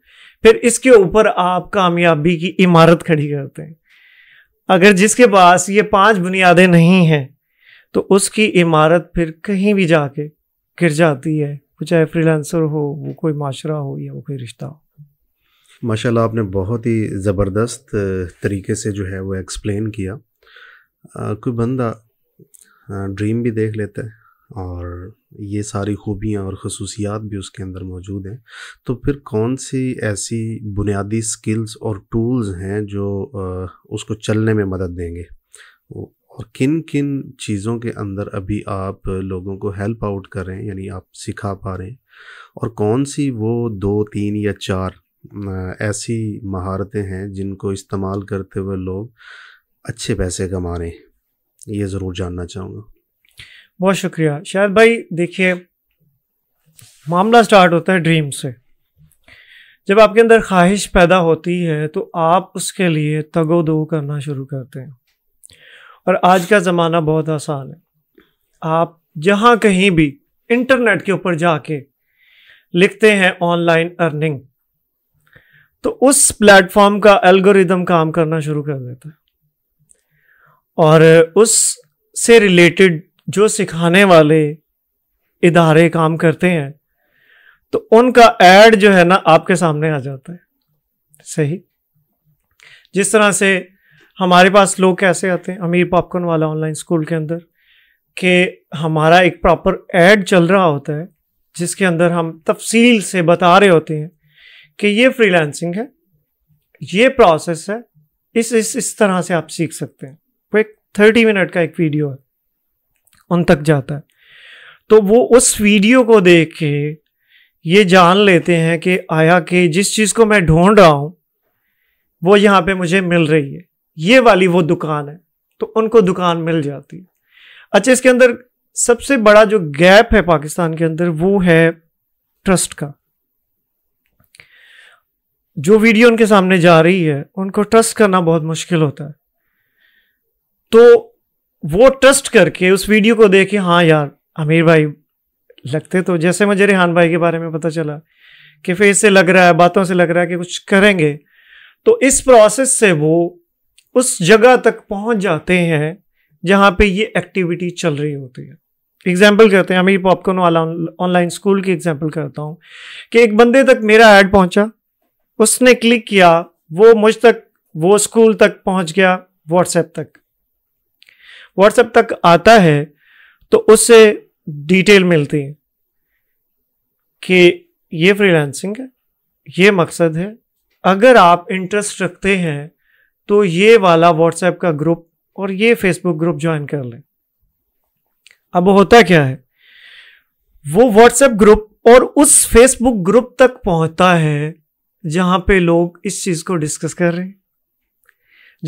फिर इसके ऊपर आप कामयाबी की इमारत खड़ी करते हैं अगर जिसके पास ये पांच बुनियादें नहीं हैं तो उसकी इमारत फिर कहीं भी जाके गिर जाती है वो चाहे फ्रीलांसर हो वो कोई माशरा हो या वो कोई रिश्ता हो माशाल्लाह आपने बहुत ही ज़बरदस्त तरीके से जो है वो एक्सप्लेन किया कोई बंदा ड्रीम भी देख लेता है और ये सारी खूबियाँ और खसूसियात भी उसके अंदर मौजूद हैं तो फिर कौन सी ऐसी बुनियादी स्किल्स और टूल्स हैं जो उसको चलने में मदद देंगे और किन किन चीज़ों के अंदर अभी आप लोगों को हेल्प आउट कर रहे हैं यानी आप सिखा पा रहे हैं और कौन सी वो दो तीन या चार ऐसी महारतें हैं जिनको इस्तेमाल करते हुए लोग अच्छे पैसे कमा रहे हैं ये ज़रूर जानना चाहूँगा बहुत शुक्रिया शायद भाई देखिए मामला स्टार्ट होता है ड्रीम से जब आपके अंदर ख्वाहिश पैदा होती है तो आप उसके लिए तगो दो करना शुरू करते हैं और आज का ज़माना बहुत आसान है आप जहाँ कहीं भी इंटरनेट के ऊपर जाके लिखते हैं ऑनलाइन अर्निंग तो उस प्लेटफॉर्म का एल्गोरिदम काम करना शुरू कर देता है और उस से रिलेटेड जो सिखाने वाले इदारे काम करते हैं तो उनका एड जो है ना आपके सामने आ जाता है सही जिस तरह से हमारे पास लोग कैसे आते हैं अमीर पॉपकॉर्न वाला ऑनलाइन स्कूल के अंदर कि हमारा एक प्रॉपर एड चल रहा होता है जिसके अंदर हम तफसील से बता रहे होते हैं कि ये फ्रीलांसिंग है ये प्रोसेस है इस इस इस तरह से आप सीख सकते हैं वो एक थर्टी मिनट का एक वीडियो है उन तक जाता है तो वो उस वीडियो को देख के ये जान लेते हैं कि आया कि जिस चीज़ को मैं ढूंढ रहा हूँ वो यहाँ पे मुझे मिल रही है ये वाली वो दुकान है तो उनको दुकान मिल जाती है अच्छा इसके अंदर सबसे बड़ा जो गैप है पाकिस्तान के अंदर वो है ट्रस्ट का जो वीडियो उनके सामने जा रही है उनको ट्रस्ट करना बहुत मुश्किल होता है तो वो ट्रस्ट करके उस वीडियो को देख के हाँ यार आमिर भाई लगते तो जैसे मुझे रेहान भाई के बारे में पता चला कि फेस से लग रहा है बातों से लग रहा है कि कुछ करेंगे तो इस प्रोसेस से वो उस जगह तक पहुंच जाते हैं जहां पे ये एक्टिविटी चल रही होती है एग्जाम्पल करते हैं अमीर पॉपकॉर्न वाला ऑनलाइन स्कूल की एग्जाम्पल करता हूँ कि एक बंदे तक मेरा ऐड पहुंचा उसने क्लिक किया वो मुझ तक वो स्कूल तक पहुंच गया व्हाट्सएप तक व्हाट्सएप तक आता है तो उससे डिटेल मिलती है कि ये फ्रीलांसिंग है ये मकसद है अगर आप इंटरेस्ट रखते हैं तो ये वाला व्हाट्सएप का ग्रुप और ये फेसबुक ग्रुप ज्वाइन कर लें अब होता क्या है वो व्हाट्सएप ग्रुप और उस फेसबुक ग्रुप तक पहुंचता है जहाँ पे लोग इस चीज़ को डिस्कस कर रहे हैं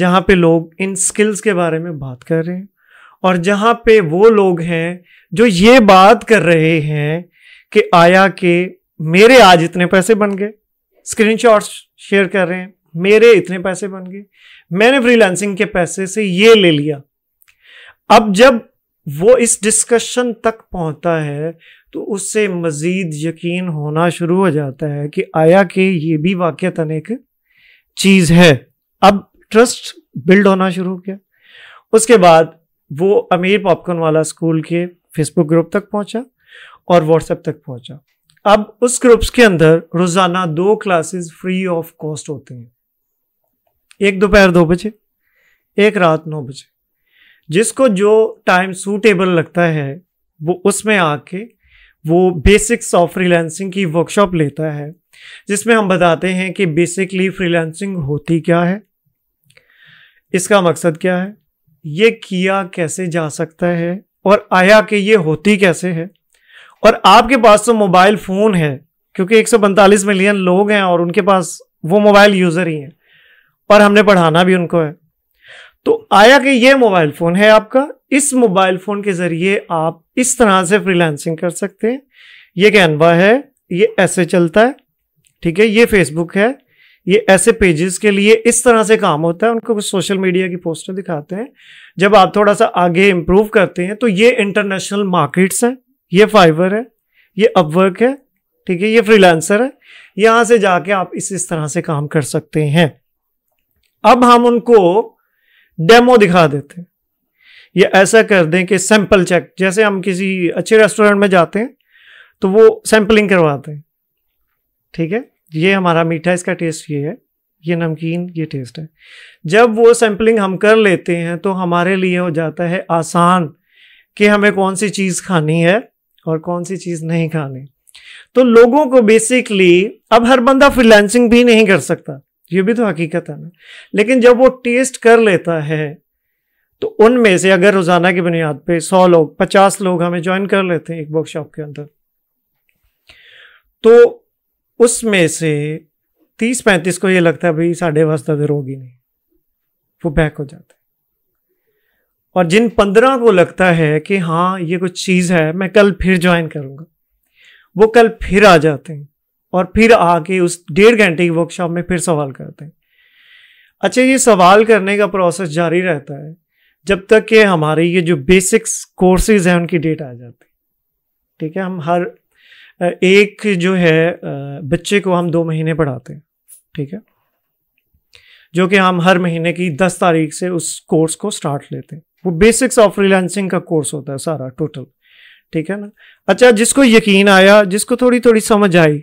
जहाँ पे लोग इन स्किल्स के बारे में बात कर रहे हैं और जहाँ पे वो लोग हैं जो ये बात कर रहे हैं कि आया के मेरे आज इतने पैसे बन गए स्क्रीनशॉट्स शेयर कर रहे हैं मेरे इतने पैसे बन गए मैंने फ्रीलांसिंग के पैसे से ये ले लिया अब जब वो इस डिस्कशन तक पहुंचता है तो उससे मज़ीद यकीन होना शुरू हो जाता है कि आया कि ये भी वाक़ता एक चीज़ है अब ट्रस्ट बिल्ड होना शुरू हो गया उसके बाद वो अमीर पॉपकॉर्न वाला स्कूल के फेसबुक ग्रुप तक पहुंचा और व्हाट्सएप तक पहुंचा अब उस ग्रुप्स के अंदर रोज़ाना दो क्लासेस फ्री ऑफ कॉस्ट होते हैं एक दोपहर दो बजे एक रात नौ बजे जिसको जो टाइम सूटेबल लगता है वो उसमें आके वो बेसिक्स ऑफ फ्रीलांसिंग की वर्कशॉप लेता है जिसमें हम बताते हैं कि बेसिकली फ्रीलांसिंग होती क्या है इसका मकसद क्या है ये किया कैसे जा सकता है और आया कि ये होती कैसे है और आपके पास तो मोबाइल फ़ोन है क्योंकि एक मिलियन लोग हैं और उनके पास वो मोबाइल यूज़र ही हैं और हमने पढ़ाना भी उनको है तो आया कि ये मोबाइल फ़ोन है आपका इस मोबाइल फ़ोन के ज़रिए आप इस तरह से फ्रीलांसिंग कर सकते हैं ये कैनवा है ये ऐसे चलता है ठीक है ये फेसबुक है ये ऐसे पेजेस के लिए इस तरह से काम होता है उनको कुछ सोशल मीडिया की पोस्टर दिखाते हैं जब आप थोड़ा सा आगे इम्प्रूव करते हैं तो ये इंटरनेशनल मार्केट्स हैं ये फाइवर है ये अपवर्क है ठीक है ये फ्रीलांसर है यहां से जाके आप इस इस तरह से काम कर सकते हैं अब हम उनको डेमो दिखा देते हैं या ऐसा कर दें कि सैंपल चेक जैसे हम किसी अच्छे रेस्टोरेंट में जाते हैं तो वो सैंपलिंग करवाते हैं ठीक है ये हमारा मीठा इसका टेस्ट ये है ये नमकीन ये टेस्ट है जब वो सैंपलिंग हम कर लेते हैं तो हमारे लिए हो जाता है आसान कि हमें कौन सी चीज़ खानी है और कौन सी चीज़ नहीं खानी तो लोगों को बेसिकली अब हर बंदा फ्रीलैंसिंग भी नहीं कर सकता ये भी तो हकीकत है ना लेकिन जब वो टेस्ट कर लेता है तो उनमें से अगर रोज़ाना की बुनियाद पे सौ लोग पचास लोग हमें ज्वाइन कर लेते हैं एक वर्कशॉप के अंदर तो उसमें से तीस पैंतीस को ये लगता है भाई साढ़े वास्ता तो रोग ही नहीं वो बैक हो जाते और जिन पंद्रह को लगता है कि हाँ ये कुछ चीज़ है मैं कल फिर ज्वाइन करूँगा वो कल फिर आ जाते हैं और फिर आके उस डेढ़ घंटे की वर्कशॉप में फिर सवाल करते हैं अच्छा ये सवाल करने का प्रोसेस जारी रहता है जब तक कि हमारे ये जो बेसिक्स कोर्सेज हैं उनकी डेट आ जाती ठीक है हम हर एक जो है बच्चे को हम दो महीने पढ़ाते हैं ठीक है जो कि हम हर महीने की दस तारीख से उस कोर्स को स्टार्ट लेते हैं वो बेसिक्स ऑफ फ्रीलांसिंग का कोर्स होता है सारा टोटल ठीक है ना अच्छा जिसको यकीन आया जिसको थोड़ी थोड़ी समझ आई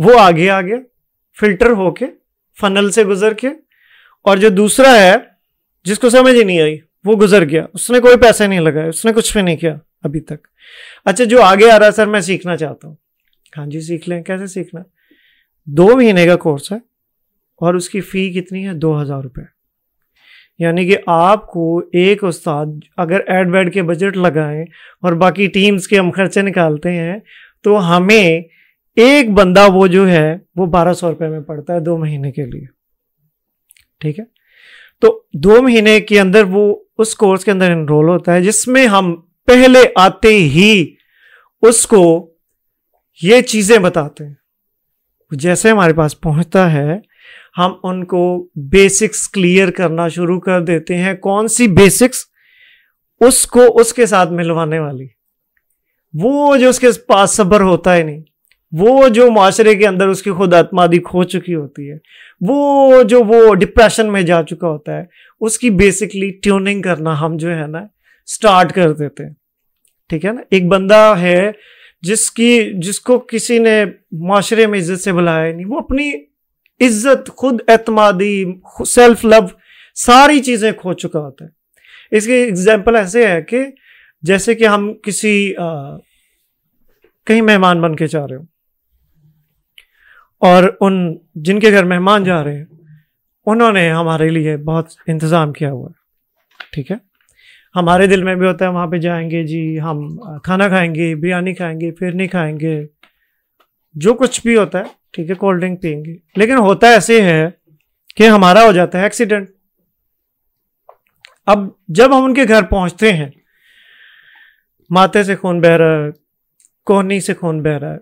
वो आगे आ गया फिल्टर होके फनल से गुजर के और जो दूसरा है जिसको समझ ही नहीं आई वो गुजर गया उसने कोई पैसे नहीं लगाए उसने कुछ भी नहीं किया अभी तक अच्छा जो आगे आ रहा है सर मैं सीखना चाहता हूँ हाँ जी सीख लें कैसे सीखना दो महीने का कोर्स है और उसकी फ़ी कितनी है दो हज़ार रुपये यानी कि आपको एक उस्ताद अगर एड बैड के बजट लगाएं और बाकी टीम्स के हम खर्चे निकालते हैं तो हमें एक बंदा वो जो है वो बारह सौ रुपये में पड़ता है दो महीने के लिए ठीक है तो दो महीने के अंदर वो उस कोर्स के अंदर इनरोल होता है जिसमें हम पहले आते ही उसको ये चीज़ें बताते हैं जैसे हमारे पास पहुंचता है हम उनको बेसिक्स क्लियर करना शुरू कर देते हैं कौन सी बेसिक्स उसको उसके साथ मिलवाने वाली वो जो उसके पास सब्र होता ही नहीं वो जो माशरे के अंदर उसकी खुद आत्मादी खो चुकी होती है वो जो वो डिप्रेशन में जा चुका होता है उसकी बेसिकली ट्यूनिंग करना हम जो है ना स्टार्ट कर देते हैं ठीक है ना एक बंदा है जिसकी जिसको किसी ने माशरे में इज्जत से बुलाया नहीं वो अपनी इज्जत खुद एतमादी सेल्फ लव सारी चीज़ें खो चुका होता है इसके एग्जाम्पल ऐसे है कि जैसे कि हम किसी आ, कहीं मेहमान बन के जा रहे हो और उन जिनके घर मेहमान जा रहे हैं उन्होंने हमारे लिए बहुत इंतज़ाम किया हुआ है ठीक है हमारे दिल में भी होता है वहाँ पे जाएंगे जी हम खाना खाएंगे बिरयानी खाएंगे फिर नहीं खाएंगे जो कुछ भी होता है ठीक है कोल्ड ड्रिंक पियेंगे लेकिन होता ऐसे है कि हमारा हो जाता है एक्सीडेंट अब जब हम उनके घर पहुंचते हैं माथे से खून बह रहा है कोहनी से खून बह रहा है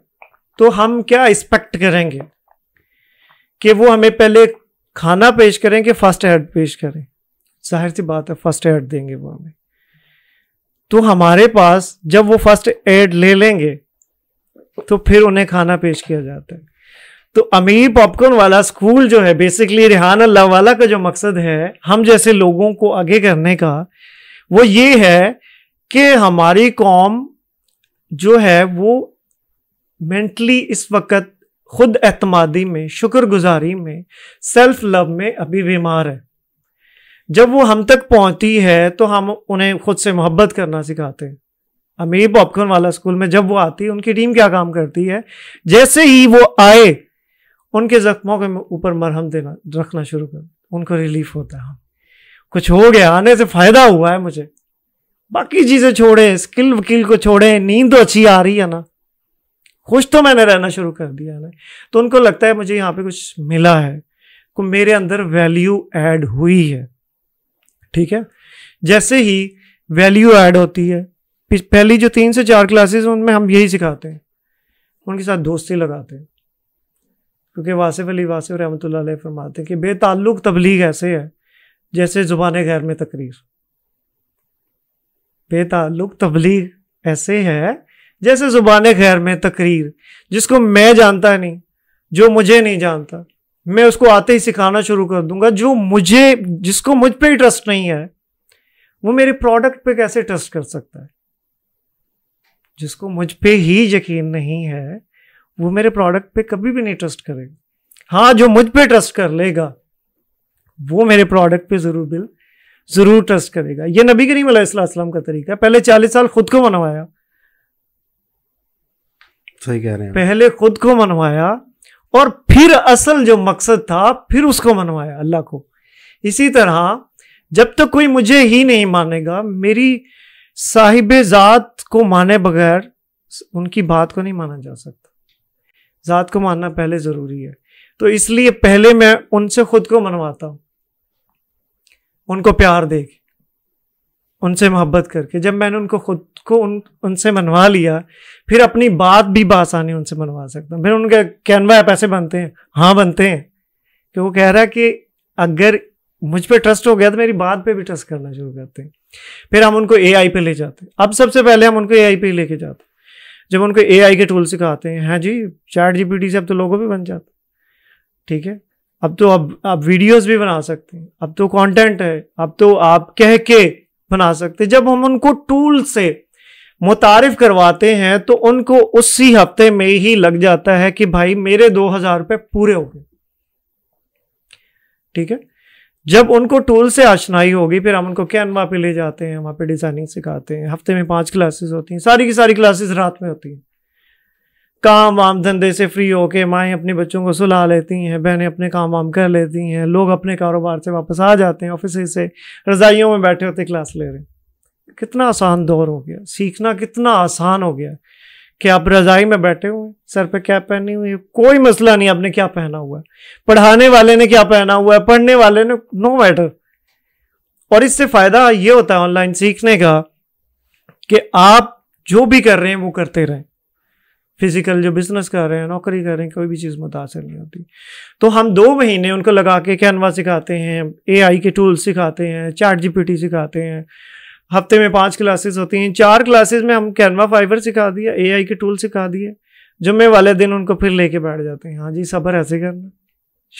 तो हम क्या एक्सपेक्ट करेंगे कि वो हमें पहले खाना पेश करें कि फर्स्ट एड पेश करें जाहिर सी बात है फर्स्ट एड देंगे वो हमें तो हमारे पास जब वो फर्स्ट एड ले लेंगे तो फिर उन्हें खाना पेश किया जाता है तो अमीर पॉपकॉर्न वाला स्कूल जो है बेसिकली रिहान अल्लाह वाला का जो मकसद है हम जैसे लोगों को आगे करने का वो ये है कि हमारी कौम जो है वो मेंटली इस वक्त खुद एतमादी में शुक्रगुजारी में सेल्फ लव में अभी बीमार है जब वो हम तक पहुंचती है तो हम उन्हें खुद से मोहब्बत करना सिखाते हैं अमीर पॉपकॉर्न वाला स्कूल में जब वो आती है उनकी टीम क्या काम करती है जैसे ही वो आए उनके जख्मों के ऊपर मरहम देना रखना शुरू कर उनको रिलीफ होता है कुछ हो गया आने से फ़ायदा हुआ है मुझे बाकी चीज़ें छोड़े स्किल वकील को छोड़े नींद तो अच्छी आ रही है ना खुश तो मैंने रहना शुरू कर दिया है तो उनको लगता है मुझे यहाँ पे कुछ मिला है को मेरे अंदर वैल्यू ऐड हुई है ठीक है जैसे ही वैल्यू ऐड होती है पहली जो तीन से चार क्लासेस उनमें हम यही सिखाते हैं उनके साथ दोस्ती लगाते हैं क्योंकि वासिफ अली वासिफ रहमत फरमाते हैं कि बेताल्लुक तबलीग ऐसे है जैसे ज़ुबान घर में तकरीर बेताल्लुक तबलीग ऐसे है जैसे जुबान खैर में तकरीर जिसको मैं जानता नहीं जो मुझे नहीं जानता मैं उसको आते ही सिखाना शुरू कर दूंगा जो मुझे जिसको मुझ पर ही ट्रस्ट नहीं है वो मेरे प्रोडक्ट पे कैसे ट्रस्ट कर सकता है जिसको मुझ पे ही यकीन नहीं है वो मेरे प्रोडक्ट पे कभी भी नहीं ट्रस्ट करेगा हाँ जो मुझ पे ट्रस्ट कर लेगा वो मेरे प्रोडक्ट पे ज़रूर बिल ज़रूर ट्रस्ट करेगा ये नबी करीम का तरीका पहले चालीस साल खुद को मनवाया सही कह रहे हैं पहले खुद को मनवाया और फिर असल जो मकसद था फिर उसको मनवाया अल्लाह को इसी तरह जब तक तो कोई मुझे ही नहीं मानेगा मेरी साहिब ज़ात को माने बगैर उनकी बात को नहीं माना जा सकता ज़ात को मानना पहले ज़रूरी है तो इसलिए पहले मैं उनसे खुद को मनवाता हूँ उनको प्यार देके उनसे मोहब्बत करके जब मैंने उनको खुद को उन उनसे मनवा लिया फिर अपनी बात भी बासानी उनसे मनवा सकता फिर उनके कैनवा ऐप ऐसे बनते हैं हाँ बनते हैं कि वो कह रहा है कि अगर मुझ पर ट्रस्ट हो गया तो मेरी बात पे भी ट्रस्ट करना शुरू करते हैं फिर हम उनको ए आई पे ले जाते हैं अब सबसे पहले हम उनको ए आई पे लेके जाते हैं जब उनको ए आई के टूल सिखाते हैं हाँ जी चैट जी पी टी से अब तो लोगों भी बन जाते ठीक है अब तो अब आप वीडियोस भी बना सकते हैं अब तो कंटेंट है अब तो आप कह के बना सकते जब हम उनको टूल से मुतारफ करवाते हैं तो उनको उसी हफ्ते में ही लग जाता है कि भाई मेरे दो हजार रुपये पूरे हो गए ठीक है जब उनको टूल से आशनाई होगी फिर हम उनको कैनवा पे ले जाते हैं वहां पे डिज़ाइनिंग सिखाते हैं हफ्ते में पांच क्लासेस होती हैं सारी की सारी क्लासेस रात में होती हैं काम वाम धंधे से फ्री होके माएँ अपने बच्चों को सुला लेती हैं बहनें अपने काम वाम कर लेती हैं लोग अपने कारोबार से वापस आ जाते हैं ऑफिस से रज़ाइयों में बैठे होते क्लास ले रहे हैं कितना आसान दौर हो गया सीखना कितना आसान हो गया कि आप रजाई में बैठे हुए सर पे क्या पहनी हुई है कोई मसला नहीं आपने क्या पहना हुआ है पढ़ाने वाले ने क्या पहना हुआ है पढ़ने वाले ने नो मैटर और इससे फ़ायदा ये होता है ऑनलाइन सीखने का कि आप जो भी कर रहे हैं वो करते रहें फिजिकल जो बिजनेस कर रहे हैं नौकरी कर रहे हैं कोई भी चीज़ मुतासर नहीं होती तो हम दो महीने उनको लगा के कैनवा सिखाते हैं ए के टूल्स सिखाते हैं चार्ट जी सिखाते हैं हफ्ते में पाँच क्लासेस होती हैं चार क्लासेस में हम कैनवा फाइबर सिखा दिया ए के टूल सिखा दिए जुम्मे वाले दिन उनको फिर लेके बैठ जाते हैं हाँ जी सब्र ऐसे करना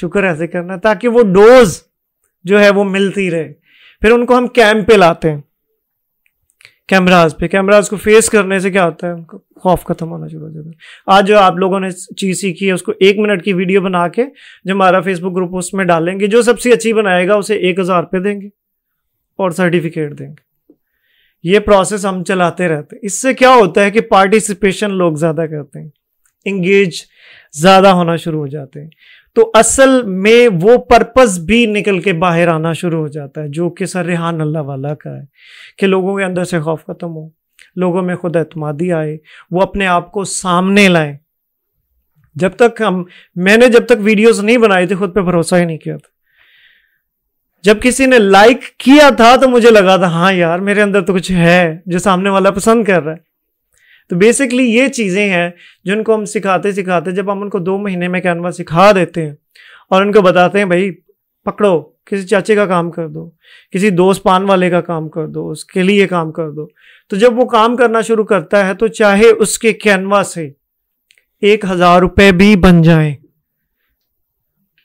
शुक्र ऐसे करना ताकि वो डोज जो है वो मिलती रहे फिर उनको हम कैंप पे लाते हैं कैमराज पे कैमराज को फेस करने से क्या होता है उनका खौफ खत्म होना शुरू हो जाता है आज जो आप लोगों ने चीज़ सीखी है उसको एक मिनट की वीडियो बना के जो हमारा फेसबुक ग्रुप उसमें डालेंगे जो सबसे अच्छी बनाएगा उसे एक हज़ार रुपये देंगे और सर्टिफिकेट देंगे ये प्रोसेस हम चलाते रहते हैं इससे क्या होता है कि पार्टिसिपेशन लोग ज़्यादा करते हैं इंगेज ज़्यादा होना शुरू हो जाते हैं तो असल में वो पर्पस भी निकल के बाहर आना शुरू हो जाता है जो कि सर रिहान अल्लाह वाला का है कि लोगों के अंदर से खौफ ख़त्म हो लोगों में खुद अतमादी आए वो अपने आप को सामने लाएं जब तक हम मैंने जब तक वीडियोस नहीं बनाए थे खुद पे भरोसा ही नहीं किया था जब किसी ने लाइक किया था तो मुझे लगा था हाँ यार मेरे अंदर तो कुछ है जो सामने वाला पसंद कर रहा है तो बेसिकली ये चीज़ें हैं जिनको हम सिखाते सिखाते जब हम उनको दो महीने में कैनवा सिखा देते हैं और उनको बताते हैं भाई पकड़ो किसी चाचे का काम कर दो किसी दोस्त पान वाले का काम कर दो उसके लिए काम कर दो तो जब वो काम करना शुरू करता है तो चाहे उसके कैनवा से एक हज़ार रुपये भी बन जाए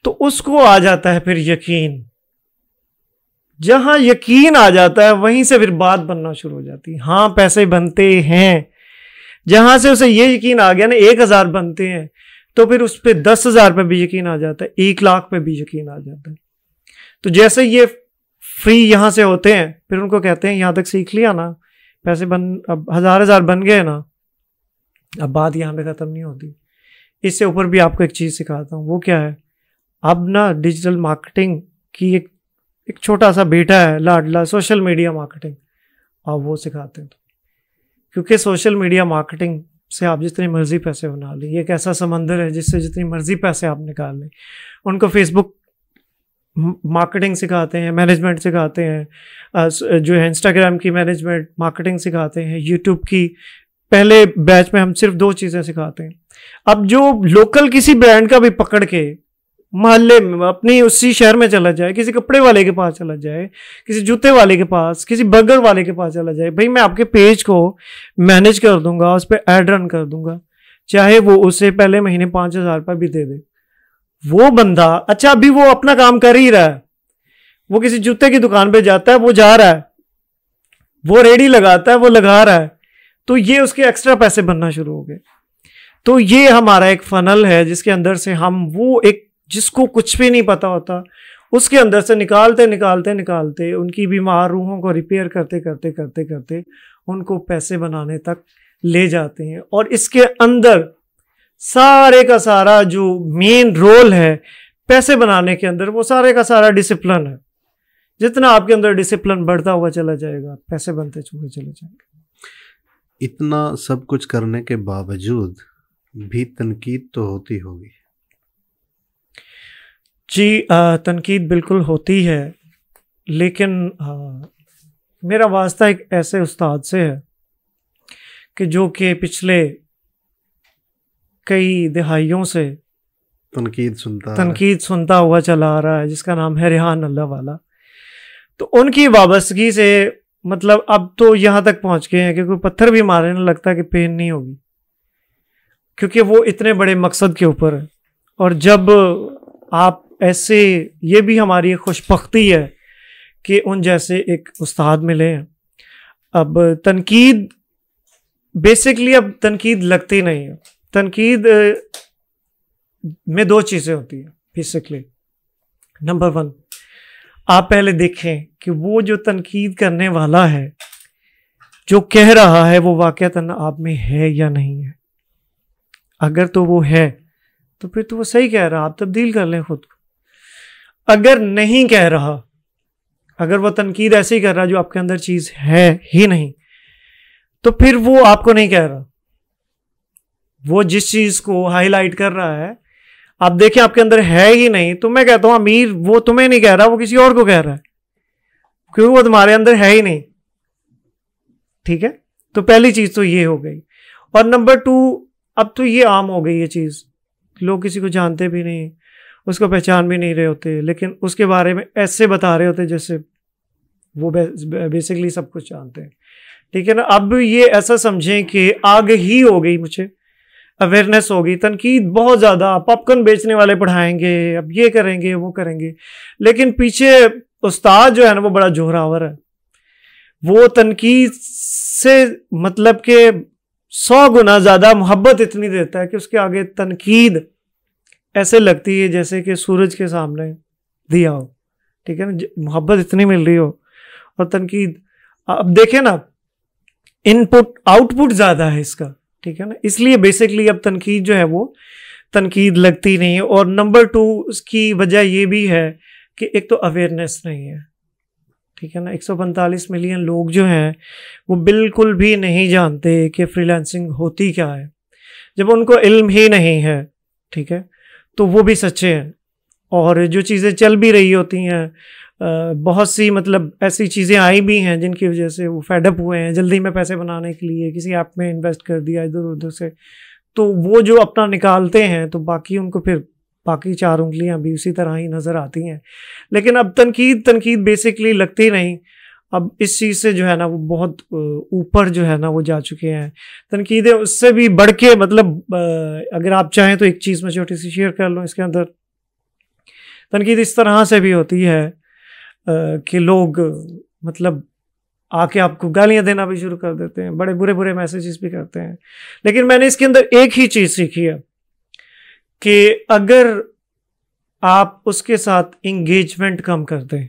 तो उसको आ जाता है फिर यकीन जहां यकीन आ जाता है वहीं से फिर बात बनना शुरू हो जाती है हाँ पैसे बनते हैं जहां से उसे ये यकीन आ गया ना एक हजार बनते हैं तो फिर उस पर दस हजार पे भी यकीन आ जाता है एक लाख पे भी यकीन आ जाता है तो जैसे ये फ्री यहाँ से होते हैं फिर उनको कहते हैं यहाँ तक सीख लिया ना पैसे बन अब हजार हजार बन गए ना अब बात यहाँ पे ख़त्म नहीं होती इससे ऊपर भी आपको एक चीज़ सिखाता हूँ वो क्या है अब ना डिजिटल मार्केटिंग की एक एक छोटा सा बेटा है लाडला सोशल मीडिया मार्केटिंग आप वो सिखाते हैं क्योंकि सोशल मीडिया मार्केटिंग से आप जितनी मर्जी पैसे बना लें ये एक ऐसा समंदर है जिससे जितनी मर्जी पैसे आप निकाल लें उनको फेसबुक मार्केटिंग सिखाते हैं मैनेजमेंट सिखाते हैं जो है इंस्टाग्राम की मैनेजमेंट मार्केटिंग सिखाते हैं यूट्यूब की पहले बैच में हम सिर्फ दो चीज़ें सिखाते हैं अब जो लोकल किसी ब्रांड का भी पकड़ के मोहल्ले में अपनी उसी शहर में चला जाए किसी कपड़े वाले के पास चला जाए किसी जूते वाले के पास किसी बर्गर वाले के पास चला जाए भाई मैं आपके पेज को मैनेज कर दूंगा उस पर एड रन कर दूंगा चाहे वो उससे पहले महीने पाँच हज़ार रुपये भी दे दे वो बंदा अच्छा अभी वो अपना काम कर ही रहा है वो किसी जूते की दुकान पे जाता है वो जा रहा है वो रेडी लगाता है वो लगा रहा है तो ये उसके एक्स्ट्रा पैसे बनना शुरू हो गए तो ये हमारा एक फनल है जिसके अंदर से हम वो एक जिसको कुछ भी नहीं पता होता उसके अंदर से निकालते निकालते निकालते उनकी बीमार रूहों को रिपेयर करते करते करते करते उनको पैसे बनाने तक ले जाते हैं और इसके अंदर सारे का सारा जो मेन रोल है पैसे बनाने के अंदर वो सारे का सारा डिसिप्लिन है जितना आपके अंदर डिसिप्लिन बढ़ता हुआ चला जाएगा पैसे बनते हुए चले जाएंगे इतना सब कुछ करने के बावजूद भी तनकीद तो होती होगी जी तनकीद बिल्कुल होती है लेकिन आ, मेरा वास्ता एक ऐसे उस्ताद से है कि जो कि पिछले कई दहाइयों से तनकीद सुनता तनकीद सुनता हुआ चला आ रहा है जिसका नाम है रिहान अल्लाह वाला तो उनकी वाबस्तगी से मतलब अब तो यहाँ तक पहुँच गए हैं कि कोई पत्थर भी मारे ना लगता कि पेन नहीं होगी क्योंकि वो इतने बड़े मकसद के ऊपर है और जब आप ऐसे ये भी हमारी खुशबख्ती है कि उन जैसे एक उस्ताद मिले हैं अब तनकीद बेसिकली अब तनकीद लगती नहीं है तनकीद में दो चीज़ें होती हैं बेसिकली नंबर वन आप पहले देखें कि वो जो तनकीद करने वाला है जो कह रहा है वो वाक़ता आप में है या नहीं है अगर तो वो है तो फिर तो वो सही कह रहा है आप तब्दील कर लें खुद को अगर नहीं कह रहा अगर वो तनकीद ऐसे ही कर रहा जो आपके अंदर चीज है ही नहीं तो फिर वो आपको नहीं कह रहा वो जिस चीज को हाईलाइट कर रहा है आप देखें आपके अंदर है ही नहीं तो मैं कहता हूं अमीर वो तुम्हें नहीं कह रहा वो किसी और को कह रहा है क्योंकि वो तुम्हारे अंदर है ही नहीं ठीक है तो पहली चीज तो ये हो गई और नंबर टू अब तो ये आम हो गई ये चीज लोग किसी को जानते भी नहीं उसको पहचान भी नहीं रहे होते लेकिन उसके बारे में ऐसे बता रहे होते जैसे वो बेसिकली सब कुछ जानते हैं ठीक है ना अब ये ऐसा समझें कि आग ही हो गई मुझे अवेयरनेस होगी तनकीद बहुत ज़्यादा पॉपकॉर्न बेचने वाले पढ़ाएंगे अब ये करेंगे वो करेंगे लेकिन पीछे उस्ताद जो है ना वो बड़ा जोहरावर है वो तनकीद से मतलब के सौ गुना ज़्यादा मोहब्बत इतनी देता है कि उसके आगे तनकीद ऐसे लगती है जैसे कि सूरज के सामने दिया हो ठीक है ना मोहब्बत इतनी मिल रही हो और तनकीद अब देखें ना इनपुट आउटपुट ज़्यादा है इसका ठीक है ना इसलिए बेसिकली अब तनकीद जो है वो तनकीद लगती नहीं है और नंबर टू उसकी वजह ये भी है कि एक तो अवेयरनेस नहीं है ठीक है ना एक मिलियन लोग जो हैं वो बिल्कुल भी नहीं जानते कि फ्रीलांसिंग होती क्या है जब उनको इल्म ही नहीं है ठीक है तो वो भी सच्चे हैं और जो चीज़ें चल भी रही होती हैं बहुत सी मतलब ऐसी चीज़ें आई भी हैं जिनकी वजह से वो फेडअप हुए हैं जल्दी में पैसे बनाने के लिए किसी ऐप में इन्वेस्ट कर दिया इधर उधर से तो वो जो अपना निकालते हैं तो बाकी उनको फिर बाकी चार उंगलियाँ भी उसी तरह ही नज़र आती हैं लेकिन अब तनकीद तनकीद बेसिकली लगती नहीं अब इस चीज़ से जो है ना वो बहुत ऊपर जो है ना वो जा चुके हैं तनकीदें उससे भी बढ़ के मतलब अगर आप चाहें तो एक चीज़ में छोटी सी शेयर कर लूँ इसके अंदर तनकीद इस तरह से भी होती है कि लोग मतलब आके आपको गालियां देना भी शुरू कर देते हैं बड़े बुरे बुरे मैसेजेस भी करते हैं लेकिन मैंने इसके अंदर एक ही चीज़ सीखी है कि अगर आप उसके साथ इंगेजमेंट कम कर दें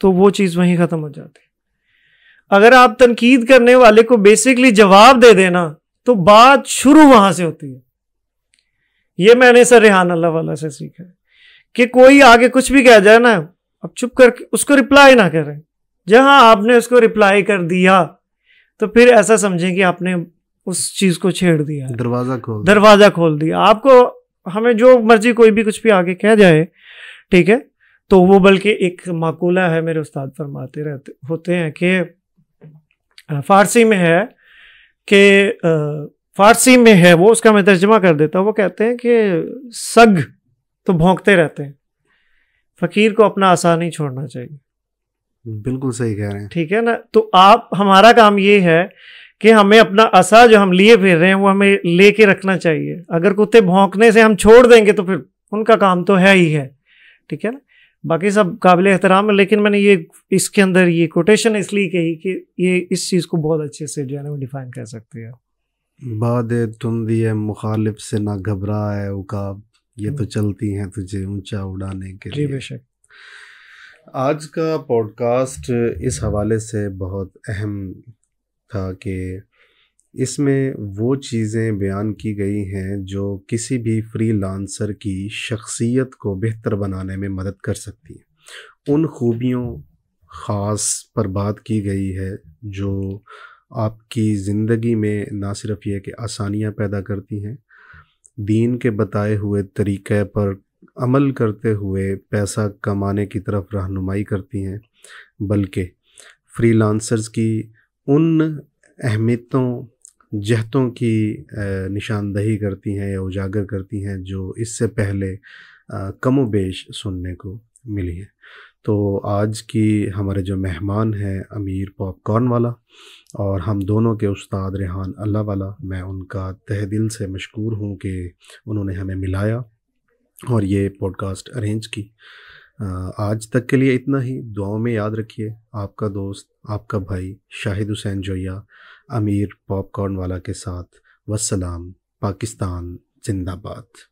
तो वो चीज़ वहीं ख़त्म हो जाती है अगर आप तनकीद करने वाले को बेसिकली जवाब दे देना तो बात शुरू वहां से होती है ये मैंने सर रेहान अल्लाह वाला से सीखा है कि कोई आगे कुछ भी कह जाए ना अब चुप करके उसको रिप्लाई ना करें जहां आपने उसको रिप्लाई कर दिया तो फिर ऐसा समझें कि आपने उस चीज को छेड़ दिया दरवाजा खोल दरवाजा खोल दिया आपको हमें जो मर्जी कोई भी कुछ भी आगे कह जाए ठीक है तो वो बल्कि एक माकूला है मेरे उस्ताद फरमाते रहते होते हैं कि फ़ारसी में है कि फ़ारसी में है वो उसका मैं तर्जमा कर देता हूँ वो कहते हैं कि सग तो भोंकते रहते हैं फ़कीर को अपना आसान नहीं छोड़ना चाहिए बिल्कुल सही कह रहे हैं ठीक है ना तो आप हमारा काम ये है कि हमें अपना असा जो हम लिए फिर रहे हैं वो हमें लेके रखना चाहिए अगर कुत्ते भोंकने से हम छोड़ देंगे तो फिर उनका काम तो है ही है ठीक है ना बाकी सब काबिल एहतराम है लेकिन मैंने ये इसके अंदर ये कोटेशन इसलिए कही कि ये इस चीज़ को बहुत अच्छे से जो है ना वो डिफाइन कर सकते हैं बाद तुम दिए मुखालिफ से ना घबरा है उकाब ये तो हम्म। चलती हैं तुझे ऊंचा उड़ाने के लिए बेशक आज का पॉडकास्ट इस हवाले से बहुत अहम था कि इसमें वो चीज़ें बयान की गई हैं जो किसी भी फ्रीलांसर की शख्सियत को बेहतर बनाने में मदद कर सकती हैं उन खूबियों ख़ास पर बात की गई है जो आपकी ज़िंदगी में ना सिर्फ ये कि आसानियाँ पैदा करती हैं दीन के बताए हुए तरीक़े पर अमल करते हुए पैसा कमाने की तरफ रहनुमाई करती हैं बल्कि फ्रीलांसर्स की उन अहमियतों जहतों की निशानदही करती हैं या उजागर करती हैं जो इससे पहले कम बेश सुनने को मिली हैं तो आज की हमारे जो मेहमान हैं अमीर पॉपकॉर्न वाला और हम दोनों के उस्ताद रेहान अल्लाह वाला मैं उनका तह दिल से मशहूर हूँ कि उन्होंने हमें मिलाया और ये पॉडकास्ट अरेंज की आज तक के लिए इतना ही दुआओं में याद रखिए आपका दोस्त आपका भाई शाहिद हुसैन जोया अमीर पॉपकॉर्न वाला के साथ वसलाम पाकिस्तान जिंदाबाद